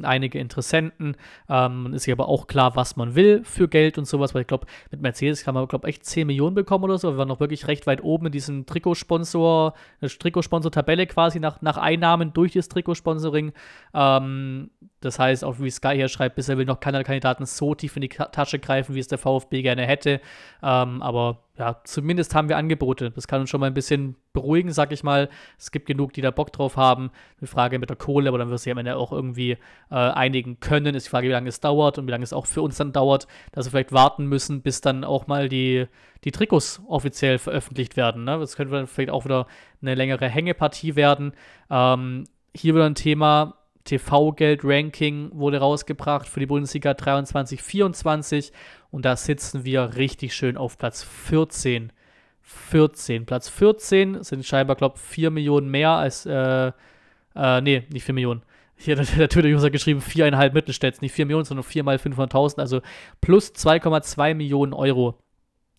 einige Interessenten. Ähm, ist hier aber auch klar, was man will für Geld und sowas, weil ich glaube, mit Mercedes kann man, glaube ich, echt 10 Millionen bekommen oder so. Wir waren noch wirklich recht weit oben in diesem Trikotsponsor, äh, Trikotsponsor-Tabelle quasi nach, nach Einnahmen durch das Trikotsponsoring. Ähm, das heißt, auch wie Sky hier schreibt, bisher will noch keiner Kandidaten so tief in die Tasche greifen, wie es der VfB gerne hätte. Ähm, aber ja, zumindest haben wir Angebote. Das kann uns schon mal ein bisschen beruhigen, sag ich mal. Es gibt genug, die da Bock drauf haben. Eine Frage mit der Kohle, aber dann wirst du ja am Ende auch irgendwie äh, einigen können. Ist die Frage, wie lange es dauert und wie lange es auch für uns dann dauert, dass wir vielleicht warten müssen, bis dann auch mal die, die Trikots offiziell veröffentlicht werden. Ne? Das könnte dann vielleicht auch wieder eine längere Hängepartie werden. Ähm, hier wieder ein Thema. TV-Geld-Ranking wurde rausgebracht für die Bundesliga 23-24 und da sitzen wir richtig schön auf Platz 14. 14. Platz 14 sind scheinbar, glaube ich, 4 Millionen mehr als, äh, äh, nee, nicht 4 Millionen. Hier hat der Twitter-User geschrieben, 4,5 Mittelstädts, nicht 4 Millionen, sondern 4 mal 500.000, also plus 2,2 Millionen Euro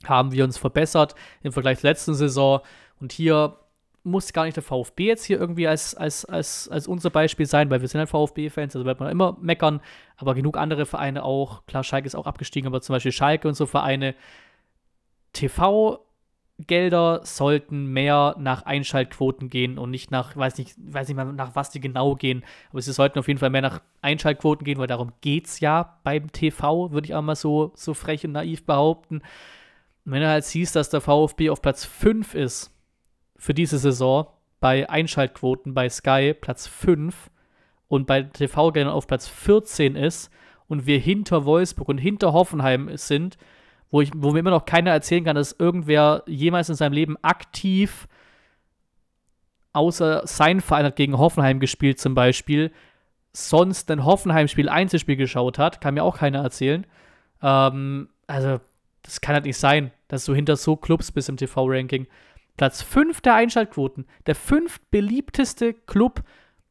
haben wir uns verbessert im Vergleich zur letzten Saison. Und hier muss gar nicht der VfB jetzt hier irgendwie als, als, als, als unser Beispiel sein, weil wir sind halt VfB-Fans, also wird man immer meckern, aber genug andere Vereine auch, klar, Schalke ist auch abgestiegen, aber zum Beispiel Schalke und so Vereine, TV Gelder sollten mehr nach Einschaltquoten gehen und nicht nach, weiß nicht, weiß nicht mal, nach was die genau gehen, aber sie sollten auf jeden Fall mehr nach Einschaltquoten gehen, weil darum geht es ja beim TV, würde ich auch mal so, so frech und naiv behaupten. Und wenn du halt siehst, dass der VfB auf Platz 5 ist, für diese Saison bei Einschaltquoten bei Sky Platz 5 und bei TV-Geldern auf Platz 14 ist und wir hinter Wolfsburg und hinter Hoffenheim sind, wo, ich, wo mir immer noch keiner erzählen kann, dass irgendwer jemals in seinem Leben aktiv außer sein Verein hat gegen Hoffenheim gespielt zum Beispiel, sonst ein Hoffenheim-Spiel, Einzelspiel geschaut hat, kann mir auch keiner erzählen. Ähm, also, das kann halt nicht sein, dass du hinter so Clubs bist im TV-Ranking. Platz 5 der Einschaltquoten, der fünftbeliebteste Club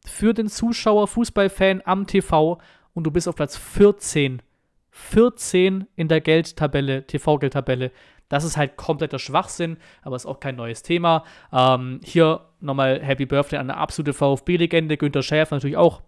für den Zuschauer, Fußballfan am TV und du bist auf Platz 14. 14 in der Geldtabelle, TV-Geldtabelle. Das ist halt kompletter Schwachsinn, aber ist auch kein neues Thema. Ähm, hier nochmal Happy Birthday an eine absolute VfB-Legende. Günter Schäfer natürlich auch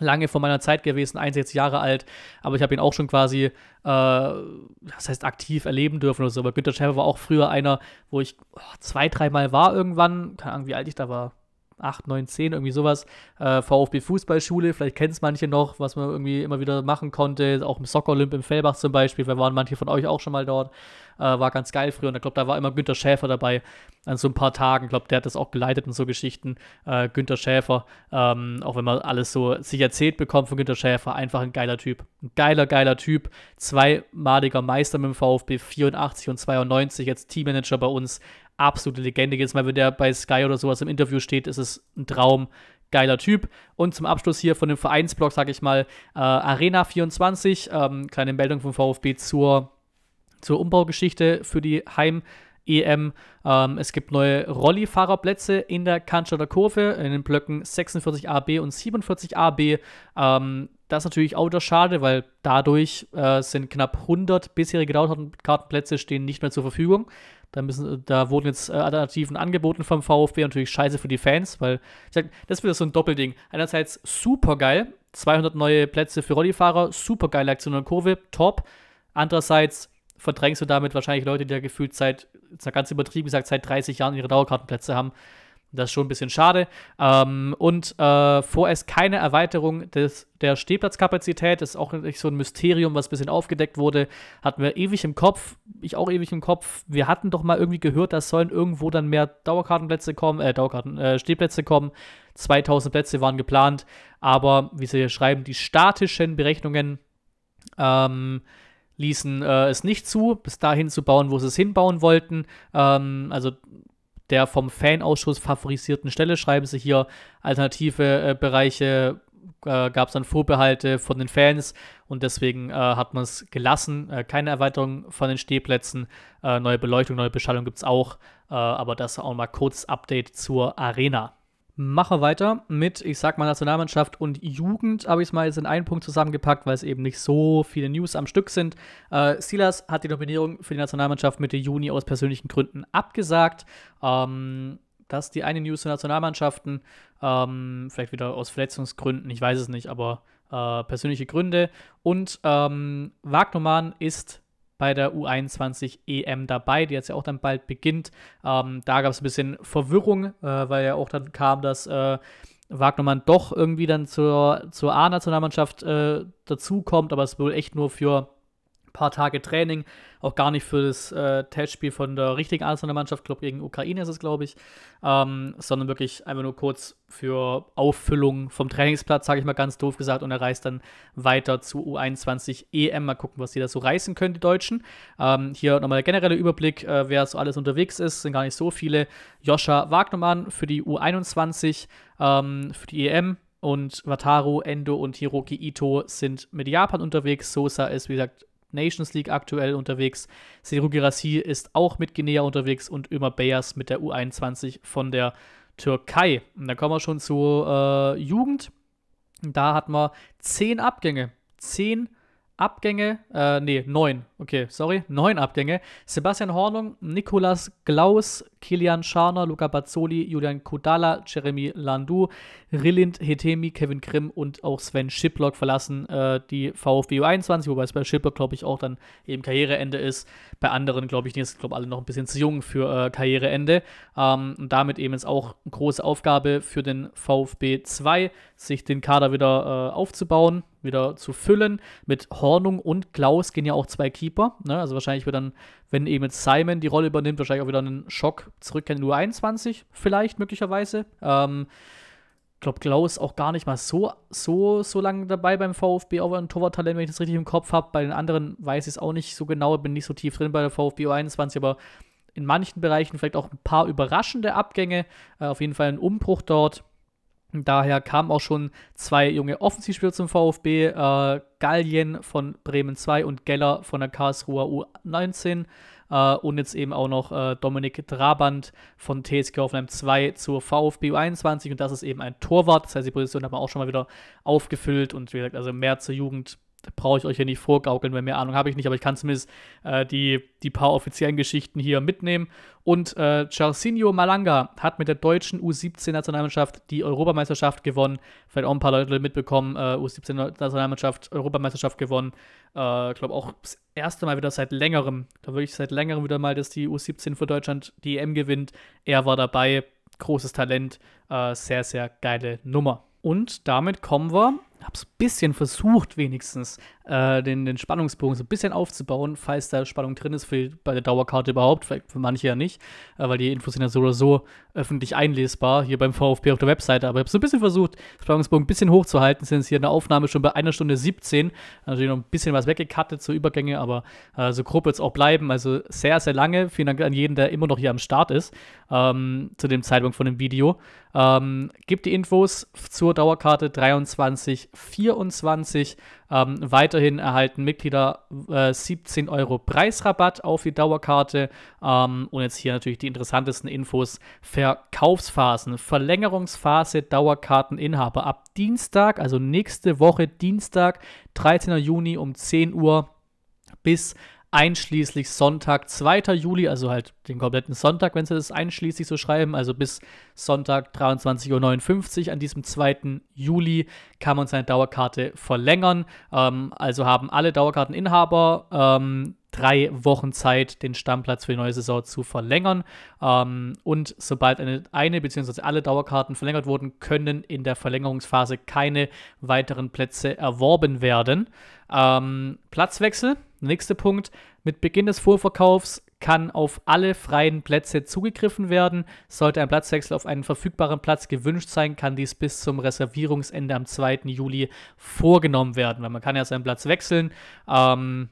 lange vor meiner Zeit gewesen, 61 Jahre alt, aber ich habe ihn auch schon quasi, äh, das heißt aktiv erleben dürfen oder so. Aber Günter Schäfer war auch früher einer, wo ich oh, zwei, dreimal war irgendwann, keine Ahnung, wie alt ich da war, 8, 9, 10, irgendwie sowas. Äh, VfB Fußballschule, vielleicht kennt es manche noch, was man irgendwie immer wieder machen konnte. Auch im Soccer Olymp im Fellbach zum Beispiel, da waren manche von euch auch schon mal dort. Äh, war ganz geil früher und ich glaube, da war immer Günter Schäfer dabei an so ein paar Tagen. Ich glaube, der hat das auch geleitet und so Geschichten. Äh, Günter Schäfer, ähm, auch wenn man alles so sich erzählt bekommt von Günter Schäfer, einfach ein geiler Typ. Ein geiler, geiler Typ. Zweimaliger Meister mit dem VfB 84 und 92, jetzt Teammanager bei uns absolute Legende. Jetzt Mal, wenn der bei Sky oder sowas im Interview steht, ist es ein Traum. Geiler Typ. Und zum Abschluss hier von dem Vereinsblock, sage ich mal, äh, Arena 24, ähm, kleine Meldung vom VfB zur, zur Umbaugeschichte für die Heim- EM. Ähm, es gibt neue Rolli-Fahrerplätze in der Cannstatter Kurve, in den Blöcken 46AB und 47AB. Ähm, das ist natürlich auch wieder schade, weil dadurch äh, sind knapp 100 bisherige Dauerkartenplätze stehen nicht mehr zur Verfügung. Da, müssen, äh, da wurden jetzt äh, Alternativen angeboten vom VfB, natürlich scheiße für die Fans, weil ich sag, das wird so ein Doppelding. Einerseits super geil, 200 neue Plätze für Rollifahrer, super geile Aktion und Kurve, top. Andererseits verdrängst du damit wahrscheinlich Leute, die da gefühlt seit, ganz übertrieben gesagt, seit 30 Jahren ihre Dauerkartenplätze haben. Das ist schon ein bisschen schade. Ähm, und äh, vorerst keine Erweiterung des, der Stehplatzkapazität. Das ist auch nicht so ein Mysterium, was ein bisschen aufgedeckt wurde. Hatten wir ewig im Kopf, ich auch ewig im Kopf. Wir hatten doch mal irgendwie gehört, dass sollen irgendwo dann mehr Dauerkartenplätze kommen, äh, Dauerkarten, äh, Stehplätze kommen. 2000 Plätze waren geplant. Aber, wie sie hier schreiben, die statischen Berechnungen ähm, ließen äh, es nicht zu, bis dahin zu bauen, wo sie es hinbauen wollten. Ähm, also der vom Fanausschuss favorisierten Stelle schreiben sie hier alternative äh, Bereiche äh, gab es dann Vorbehalte von den Fans und deswegen äh, hat man es gelassen. Äh, keine Erweiterung von den Stehplätzen, äh, neue Beleuchtung, neue Beschallung gibt es auch, äh, aber das auch mal kurz Update zur Arena. Mache weiter mit, ich sag mal, Nationalmannschaft und Jugend habe ich es mal jetzt in einen Punkt zusammengepackt, weil es eben nicht so viele News am Stück sind. Äh, Silas hat die Nominierung für die Nationalmannschaft Mitte Juni aus persönlichen Gründen abgesagt. Ähm, das ist die eine News zu Nationalmannschaften. Ähm, vielleicht wieder aus Verletzungsgründen, ich weiß es nicht, aber äh, persönliche Gründe. Und ähm, Wagnermann ist bei der U21 EM e dabei, die jetzt ja auch dann bald beginnt. Ähm, da gab es ein bisschen Verwirrung, äh, weil ja auch dann kam, dass äh, Wagnermann doch irgendwie dann zur, zur A-Nationalmannschaft äh, dazukommt, aber es wohl echt nur für ein paar Tage Training auch gar nicht für das äh, Testspiel von der richtigen Arsenal-Mannschaft, Club gegen Ukraine ist es, glaube ich, ähm, sondern wirklich einfach nur kurz für Auffüllung vom Trainingsplatz, sage ich mal ganz doof gesagt, und er reist dann weiter zu U21 EM. E mal gucken, was die da so reißen können, die Deutschen. Ähm, hier nochmal der generelle Überblick, äh, wer so alles unterwegs ist, sind gar nicht so viele. Joscha Wagnermann für die U21, ähm, für die EM, und Wataru, Endo und Hiroki Ito sind mit Japan unterwegs. Sosa ist, wie gesagt, Nations League aktuell unterwegs. Seru Girassi ist auch mit Guinea unterwegs und Ömer Beyers mit der U21 von der Türkei. Und dann kommen wir schon zur äh, Jugend. Da hatten wir zehn Abgänge. Zehn Abgänge, äh, nee, neun, okay, sorry, neun Abgänge. Sebastian Hornung, Nikolas Glaus, Kilian Scharner, Luca Bazzoli, Julian Kudala, Jeremy Landu, Rilind Hetemi, Kevin Grimm und auch Sven Schiplock verlassen äh, die VfB U21, wobei es bei Schiplock, glaube ich, auch dann eben Karriereende ist. Bei anderen, glaube ich, nicht, sind, glaube alle noch ein bisschen zu jung für äh, Karriereende. Ähm, und damit eben ist auch eine große Aufgabe für den VfB 2, sich den Kader wieder äh, aufzubauen wieder zu füllen. Mit Hornung und Klaus gehen ja auch zwei Keeper. Ne? Also wahrscheinlich wird dann, wenn eben Simon die Rolle übernimmt, wahrscheinlich auch wieder einen Schock zurückkehren in U21 vielleicht möglicherweise. Ähm, ich glaube, Klaus auch gar nicht mal so, so, so lange dabei beim VfB, auch ein Torwarttalent, wenn ich das richtig im Kopf habe. Bei den anderen weiß ich es auch nicht so genau, bin nicht so tief drin bei der VfB U21, aber in manchen Bereichen vielleicht auch ein paar überraschende Abgänge. Äh, auf jeden Fall ein Umbruch dort. Daher kamen auch schon zwei junge Offensivspieler zum VfB, äh, Gallien von Bremen 2 und Geller von der Karlsruher U19 äh, und jetzt eben auch noch äh, Dominik Draband von TSG Hoffenheim 2 zur VfB U21 und das ist eben ein Torwart, das heißt die Position hat man auch schon mal wieder aufgefüllt und wie gesagt, also mehr zur Jugend brauche ich euch hier nicht vorgaukeln, weil mehr Ahnung habe ich nicht, aber ich kann zumindest äh, die, die paar offiziellen Geschichten hier mitnehmen. Und äh, Charcinho Malanga hat mit der deutschen U17-Nationalmannschaft die Europameisterschaft gewonnen. Vielleicht auch ein paar Leute mitbekommen, äh, U17-Nationalmannschaft, Europameisterschaft gewonnen. Äh, ich äh, glaube auch das erste Mal wieder seit längerem, da würde ich seit längerem wieder mal, dass die U17 für Deutschland die EM gewinnt. Er war dabei, großes Talent, äh, sehr, sehr geile Nummer. Und damit kommen wir habe es ein bisschen versucht, wenigstens äh, den, den Spannungsbogen so ein bisschen aufzubauen, falls da Spannung drin ist, für, bei der Dauerkarte überhaupt, vielleicht für manche ja nicht, äh, weil die Infos sind ja so oder so öffentlich einlesbar, hier beim VfB auf der Webseite. Aber ich habe so ein bisschen versucht, Spannungsbogen ein bisschen hochzuhalten, sind jetzt hier in der Aufnahme schon bei einer Stunde 17, natürlich noch ein bisschen was weggekattet zur Übergänge, aber äh, so grob wird es auch bleiben, also sehr, sehr lange. Vielen Dank an jeden, der immer noch hier am Start ist, ähm, zu dem Zeitpunkt von dem Video. Ähm, gibt die Infos zur Dauerkarte 23 2024. Ähm, weiterhin erhalten Mitglieder äh, 17 Euro Preisrabatt auf die Dauerkarte. Ähm, und jetzt hier natürlich die interessantesten Infos. Verkaufsphasen, Verlängerungsphase Dauerkarteninhaber ab Dienstag, also nächste Woche Dienstag, 13. Juni um 10 Uhr bis einschließlich Sonntag, 2. Juli, also halt den kompletten Sonntag, wenn Sie das einschließlich so schreiben, also bis Sonntag 23.59 Uhr an diesem 2. Juli kann man seine Dauerkarte verlängern. Ähm, also haben alle Dauerkarteninhaber ähm, drei Wochen Zeit, den Stammplatz für die neue Saison zu verlängern. Ähm, und sobald eine, eine bzw. alle Dauerkarten verlängert wurden, können in der Verlängerungsphase keine weiteren Plätze erworben werden. Ähm, Platzwechsel Nächster Punkt, mit Beginn des Vorverkaufs kann auf alle freien Plätze zugegriffen werden. Sollte ein Platzwechsel auf einen verfügbaren Platz gewünscht sein, kann dies bis zum Reservierungsende am 2. Juli vorgenommen werden, weil man kann ja seinen Platz wechseln. Ähm,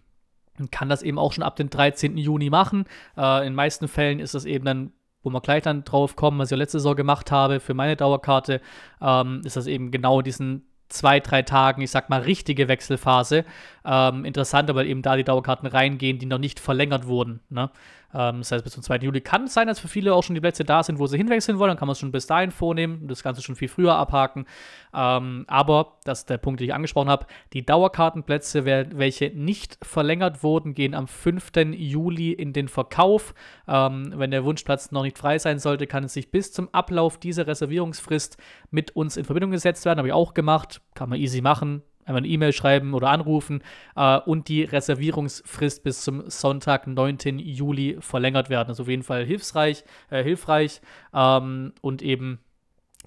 kann das eben auch schon ab dem 13. Juni machen. Äh, in den meisten Fällen ist das eben dann wo wir gleich dann drauf kommen, was ich letzte Saison gemacht habe für meine Dauerkarte, ähm, ist das eben genau diesen zwei, drei Tagen, ich sag mal, richtige Wechselphase. Ähm, interessanter, weil eben da die Dauerkarten reingehen, die noch nicht verlängert wurden. Ne? Ähm, das heißt, bis zum 2. Juli kann es sein, dass für viele auch schon die Plätze da sind, wo sie hinwechseln wollen. Dann kann man es schon bis dahin vornehmen, und das Ganze schon viel früher abhaken. Ähm, aber, das ist der Punkt, den ich angesprochen habe, die Dauerkartenplätze, welche nicht verlängert wurden, gehen am 5. Juli in den Verkauf. Ähm, wenn der Wunschplatz noch nicht frei sein sollte, kann es sich bis zum Ablauf dieser Reservierungsfrist mit uns in Verbindung gesetzt werden. Habe ich auch gemacht. Kann man easy machen einmal eine E-Mail schreiben oder anrufen äh, und die Reservierungsfrist bis zum Sonntag, 9. Juli, verlängert werden. Also auf jeden Fall hilfsreich, äh, hilfreich ähm, und eben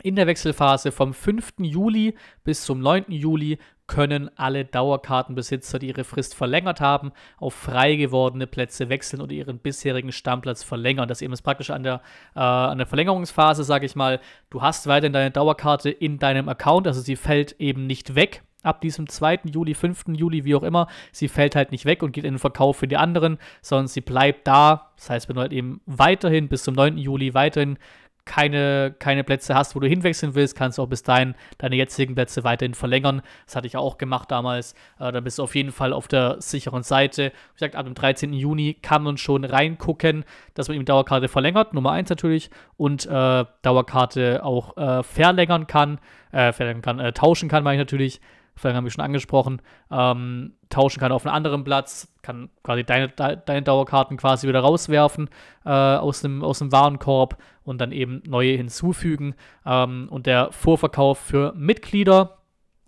in der Wechselphase vom 5. Juli bis zum 9. Juli können alle Dauerkartenbesitzer, die ihre Frist verlängert haben, auf frei gewordene Plätze wechseln und ihren bisherigen Stammplatz verlängern. Das eben ist praktisch an der, äh, an der Verlängerungsphase, sage ich mal, du hast weiterhin deine Dauerkarte in deinem Account, also sie fällt eben nicht weg ab diesem 2. Juli, 5. Juli, wie auch immer, sie fällt halt nicht weg und geht in den Verkauf für die anderen, sondern sie bleibt da. Das heißt, wenn du halt eben weiterhin bis zum 9. Juli weiterhin keine, keine Plätze hast, wo du hinwechseln willst, kannst du auch bis dahin deine jetzigen Plätze weiterhin verlängern. Das hatte ich auch gemacht damals. Äh, da bist du auf jeden Fall auf der sicheren Seite. Wie gesagt, ab dem 13. Juni kann man schon reingucken, dass man eben Dauerkarte verlängert, Nummer 1 natürlich, und äh, Dauerkarte auch äh, verlängern kann, äh, verlängern kann, äh, tauschen kann, meine ich natürlich. Vorher habe ich schon angesprochen, ähm, tauschen kann auf einen anderen Platz, kann quasi deine, deine Dauerkarten quasi wieder rauswerfen äh, aus, dem, aus dem Warenkorb und dann eben neue hinzufügen. Ähm, und der Vorverkauf für Mitglieder,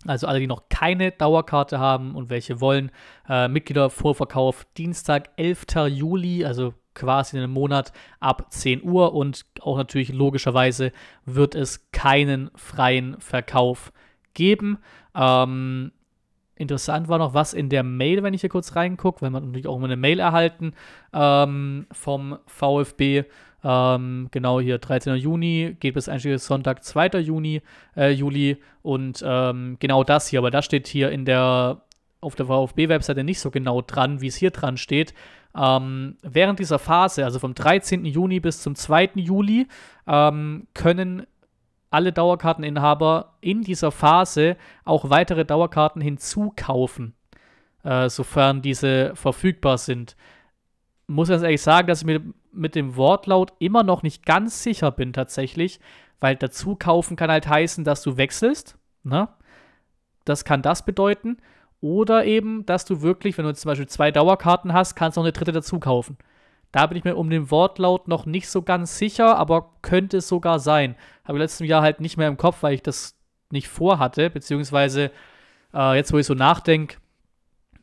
also alle, die noch keine Dauerkarte haben und welche wollen, äh, Mitgliedervorverkauf Dienstag, 11. Juli, also quasi in einem Monat ab 10 Uhr und auch natürlich logischerweise wird es keinen freien Verkauf geben. Ähm, interessant war noch was in der Mail, wenn ich hier kurz reingucke, weil man natürlich auch immer eine Mail erhalten ähm, vom VfB. Ähm, genau hier 13. Juni, geht bis einschließlich Sonntag, 2. Juni, äh, Juli und ähm, genau das hier, aber das steht hier in der auf der VfB-Webseite nicht so genau dran, wie es hier dran steht. Ähm, während dieser Phase, also vom 13. Juni bis zum 2. Juli, ähm, können alle Dauerkarteninhaber in dieser Phase auch weitere Dauerkarten hinzukaufen, äh, sofern diese verfügbar sind. Muss ganz ehrlich sagen, dass ich mir mit dem Wortlaut immer noch nicht ganz sicher bin tatsächlich, weil dazu kaufen kann halt heißen, dass du wechselst. Ne? Das kann das bedeuten. Oder eben, dass du wirklich, wenn du zum Beispiel zwei Dauerkarten hast, kannst du noch eine dritte dazu kaufen. Da bin ich mir um den Wortlaut noch nicht so ganz sicher, aber könnte es sogar sein habe ich letzten Jahr halt nicht mehr im Kopf, weil ich das nicht vorhatte, beziehungsweise äh, jetzt, wo ich so nachdenke,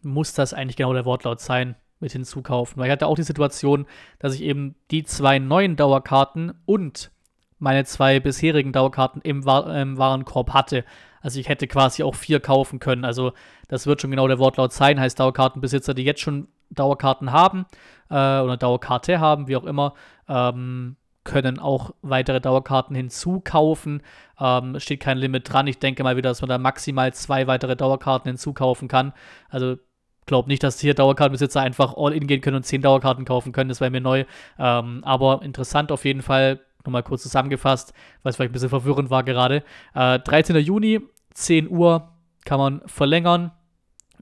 muss das eigentlich genau der Wortlaut sein mit hinzukaufen. Weil ich hatte auch die Situation, dass ich eben die zwei neuen Dauerkarten und meine zwei bisherigen Dauerkarten im, Wa im Warenkorb hatte. Also ich hätte quasi auch vier kaufen können. Also das wird schon genau der Wortlaut sein. Heißt Dauerkartenbesitzer, die jetzt schon Dauerkarten haben äh, oder Dauerkarte haben, wie auch immer, ähm, können auch weitere Dauerkarten hinzukaufen. Ähm, steht kein Limit dran. Ich denke mal wieder, dass man da maximal zwei weitere Dauerkarten hinzukaufen kann. Also glaube nicht, dass hier Dauerkartenbesitzer einfach all in gehen können und zehn Dauerkarten kaufen können. Das wäre mir neu. Ähm, aber interessant auf jeden Fall. Nochmal kurz zusammengefasst, weil es vielleicht ein bisschen verwirrend war gerade. Äh, 13. Juni, 10 Uhr, kann man verlängern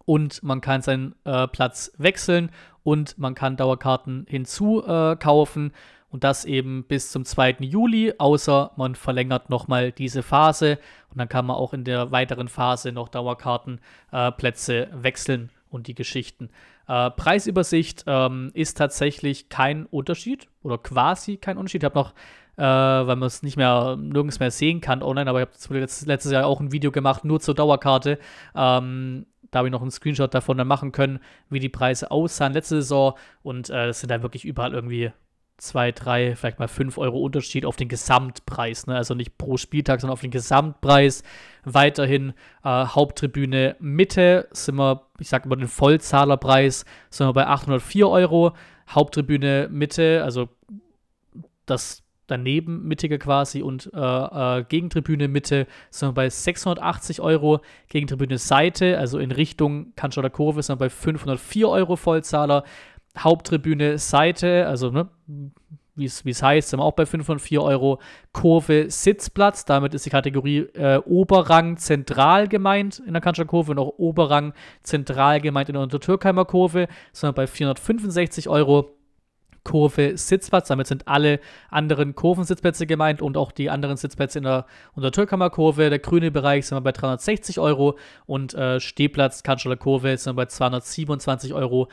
und man kann seinen äh, Platz wechseln und man kann Dauerkarten hinzukaufen. Äh, und das eben bis zum 2. Juli, außer man verlängert nochmal diese Phase und dann kann man auch in der weiteren Phase noch Dauerkartenplätze äh, wechseln und die Geschichten. Äh, Preisübersicht ähm, ist tatsächlich kein Unterschied oder quasi kein Unterschied. Ich habe noch, äh, weil man es nicht mehr nirgends mehr sehen kann online, aber ich habe letztes Jahr auch ein Video gemacht, nur zur Dauerkarte. Ähm, da habe ich noch einen Screenshot davon dann machen können, wie die Preise aussahen letzte Saison und es äh, sind da wirklich überall irgendwie zwei, drei, vielleicht mal fünf Euro Unterschied auf den Gesamtpreis. Ne? Also nicht pro Spieltag, sondern auf den Gesamtpreis. Weiterhin äh, Haupttribüne Mitte sind wir, ich sage immer den Vollzahlerpreis, sind wir bei 804 Euro. Haupttribüne Mitte, also das daneben Mittige quasi und äh, äh, Gegentribüne Mitte sind wir bei 680 Euro, Gegentribüne Seite, also in Richtung Kanzler Kurve sind wir bei 504 Euro Vollzahler, Haupttribüne Seite, also ne, wie es heißt, sind wir auch bei 5 und 4 Euro. Kurve Sitzplatz, damit ist die Kategorie äh, Oberrang zentral gemeint in der Kanscher Kurve und auch Oberrang zentral gemeint in der Untertürkheimer Kurve, sondern bei 465 Euro. Kurve Sitzplatz. Damit sind alle anderen Kurvensitzplätze gemeint und auch die anderen Sitzplätze in der Untertürkheimer Kurve. Der grüne Bereich sind wir bei 360 Euro und äh, Stehplatz Kanzler Kurve sind wir bei 227,50 Euro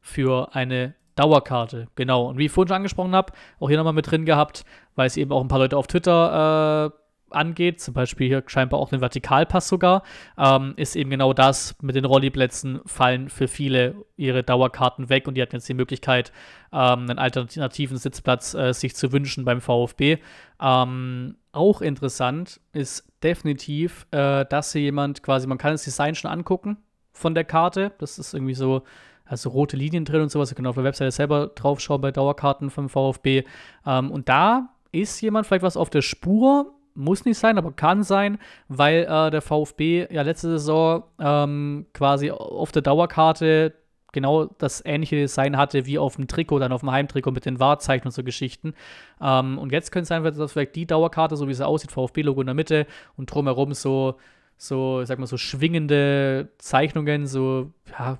für eine Dauerkarte. Genau. Und wie ich vorhin schon angesprochen habe, auch hier nochmal mit drin gehabt, weil es eben auch ein paar Leute auf Twitter äh, angeht, zum Beispiel hier scheinbar auch den Vertikalpass sogar, ähm, ist eben genau das mit den Rolliplätzen fallen für viele ihre Dauerkarten weg und die hatten jetzt die Möglichkeit, ähm, einen alternativen Sitzplatz äh, sich zu wünschen beim VfB. Ähm, auch interessant ist definitiv, äh, dass hier jemand quasi, man kann das Design schon angucken von der Karte, das ist irgendwie so also rote Linien drin und sowas. Ihr genau, könnt auf der Webseite selber draufschauen bei Dauerkarten vom VfB. Ähm, und da ist jemand vielleicht was auf der Spur. Muss nicht sein, aber kann sein, weil äh, der VfB ja letzte Saison ähm, quasi auf der Dauerkarte genau das ähnliche Design hatte wie auf dem Trikot, dann auf dem Heimtrikot mit den Wahrzeichen und so Geschichten. Ähm, und jetzt könnte es sein, dass vielleicht die Dauerkarte, so wie sie aussieht, VfB-Logo in der Mitte und drumherum so, so, ich sag mal, so schwingende Zeichnungen, so, ja,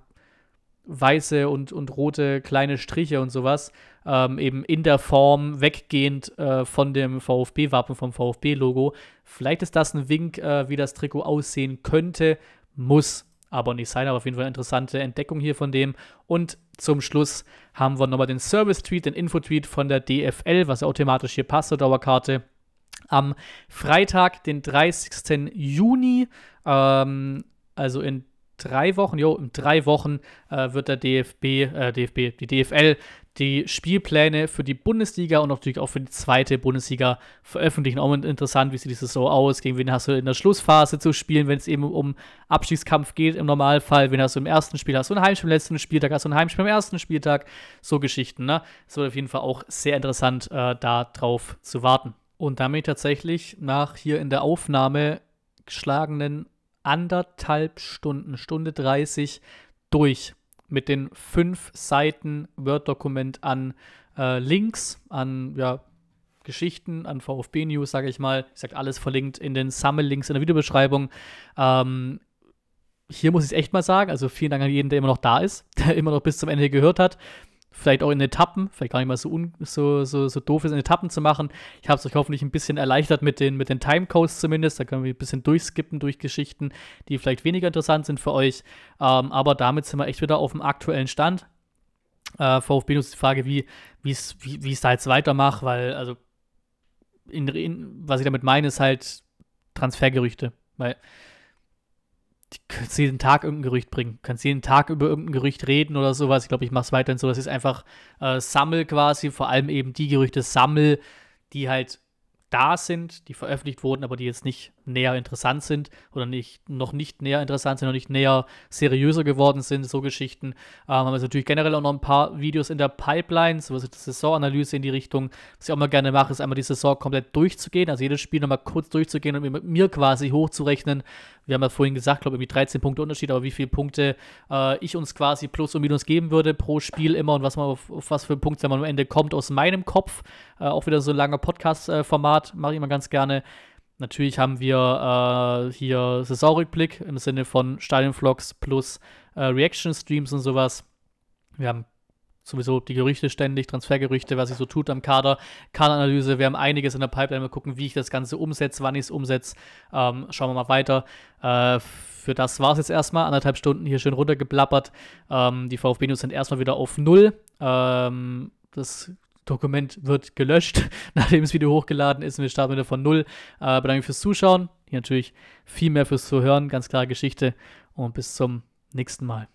weiße und, und rote kleine Striche und sowas, ähm, eben in der Form weggehend äh, von dem VfB-Wappen, vom VfB-Logo. Vielleicht ist das ein Wink, äh, wie das Trikot aussehen könnte, muss aber nicht sein, aber auf jeden Fall eine interessante Entdeckung hier von dem. Und zum Schluss haben wir nochmal den Service-Tweet, den Info-Tweet von der DFL, was automatisch hier passt zur Dauerkarte. Am Freitag, den 30. Juni, ähm, also in drei Wochen, jo, in drei Wochen äh, wird der DFB, äh, DFB, die DFL die Spielpläne für die Bundesliga und natürlich auch für die zweite Bundesliga veröffentlichen. Auch interessant, wie sieht die Saison aus, gegen wen hast du in der Schlussphase zu spielen, wenn es eben um Abstiegskampf geht im Normalfall, wen hast du im ersten Spiel, hast du ein Heimspiel im letzten Spieltag, hast du ein Heimspiel im ersten Spieltag, so Geschichten. Ne? Es wird auf jeden Fall auch sehr interessant, äh, da drauf zu warten. Und damit tatsächlich nach hier in der Aufnahme geschlagenen anderthalb Stunden, Stunde 30 durch mit den fünf Seiten Word-Dokument an äh, Links, an ja, Geschichten, an VfB-News, sage ich mal. Ich sage alles verlinkt in den Sammellinks in der Videobeschreibung. Ähm, hier muss ich es echt mal sagen, also vielen Dank an jeden, der immer noch da ist, der immer noch bis zum Ende gehört hat vielleicht auch in Etappen, vielleicht gar nicht mal so, un, so, so, so doof ist, in Etappen zu machen. Ich habe es euch hoffentlich ein bisschen erleichtert mit den, mit den Timecodes zumindest. Da können wir ein bisschen durchskippen durch Geschichten, die vielleicht weniger interessant sind für euch. Ähm, aber damit sind wir echt wieder auf dem aktuellen Stand. Äh, VfB ist die Frage, wie, ich es da jetzt weitermache, weil, also, in, in, was ich damit meine, ist halt Transfergerüchte. Weil die kannst jeden Tag irgendein Gerücht bringen, kannst jeden Tag über irgendein Gerücht reden oder sowas. Ich glaube, ich mache es weiterhin so, dass ich einfach äh, sammel quasi, vor allem eben die Gerüchte sammel, die halt da sind, die veröffentlicht wurden, aber die jetzt nicht näher interessant sind oder nicht, noch nicht näher interessant sind, noch nicht näher seriöser geworden sind, so Geschichten. Ähm, haben wir natürlich generell auch noch ein paar Videos in der Pipeline, so was die Saisonanalyse in die Richtung. Was ich auch mal gerne mache, ist einmal die Saison komplett durchzugehen, also jedes Spiel nochmal kurz durchzugehen und mit mir quasi hochzurechnen. Wir haben ja vorhin gesagt, glaube ich, irgendwie 13 Punkte Unterschied, aber wie viele Punkte äh, ich uns quasi plus und minus geben würde pro Spiel immer und was man auf, auf was für Punkte man am Ende kommt aus meinem Kopf. Äh, auch wieder so ein langer Podcast-Format, äh, mache ich immer ganz gerne. Natürlich haben wir äh, hier Saisonrückblick im Sinne von Stadionvlogs plus äh, Reaction-Streams und sowas. Wir haben sowieso die Gerüchte ständig, Transfergerüchte, was sich so tut am Kader, Kaderanalyse. Wir haben einiges in der Pipeline. Mal gucken, wie ich das Ganze umsetze, wann ich es umsetze. Ähm, schauen wir mal weiter. Äh, für das war es jetzt erstmal. Anderthalb Stunden hier schön runtergeplappert. Ähm, die VfB-News sind erstmal wieder auf Null. Ähm, das Dokument wird gelöscht, nachdem das Video hochgeladen ist und wir starten wieder von Null. Äh, bedanke mich fürs Zuschauen. Hier natürlich viel mehr fürs Zuhören, ganz klare Geschichte. Und bis zum nächsten Mal.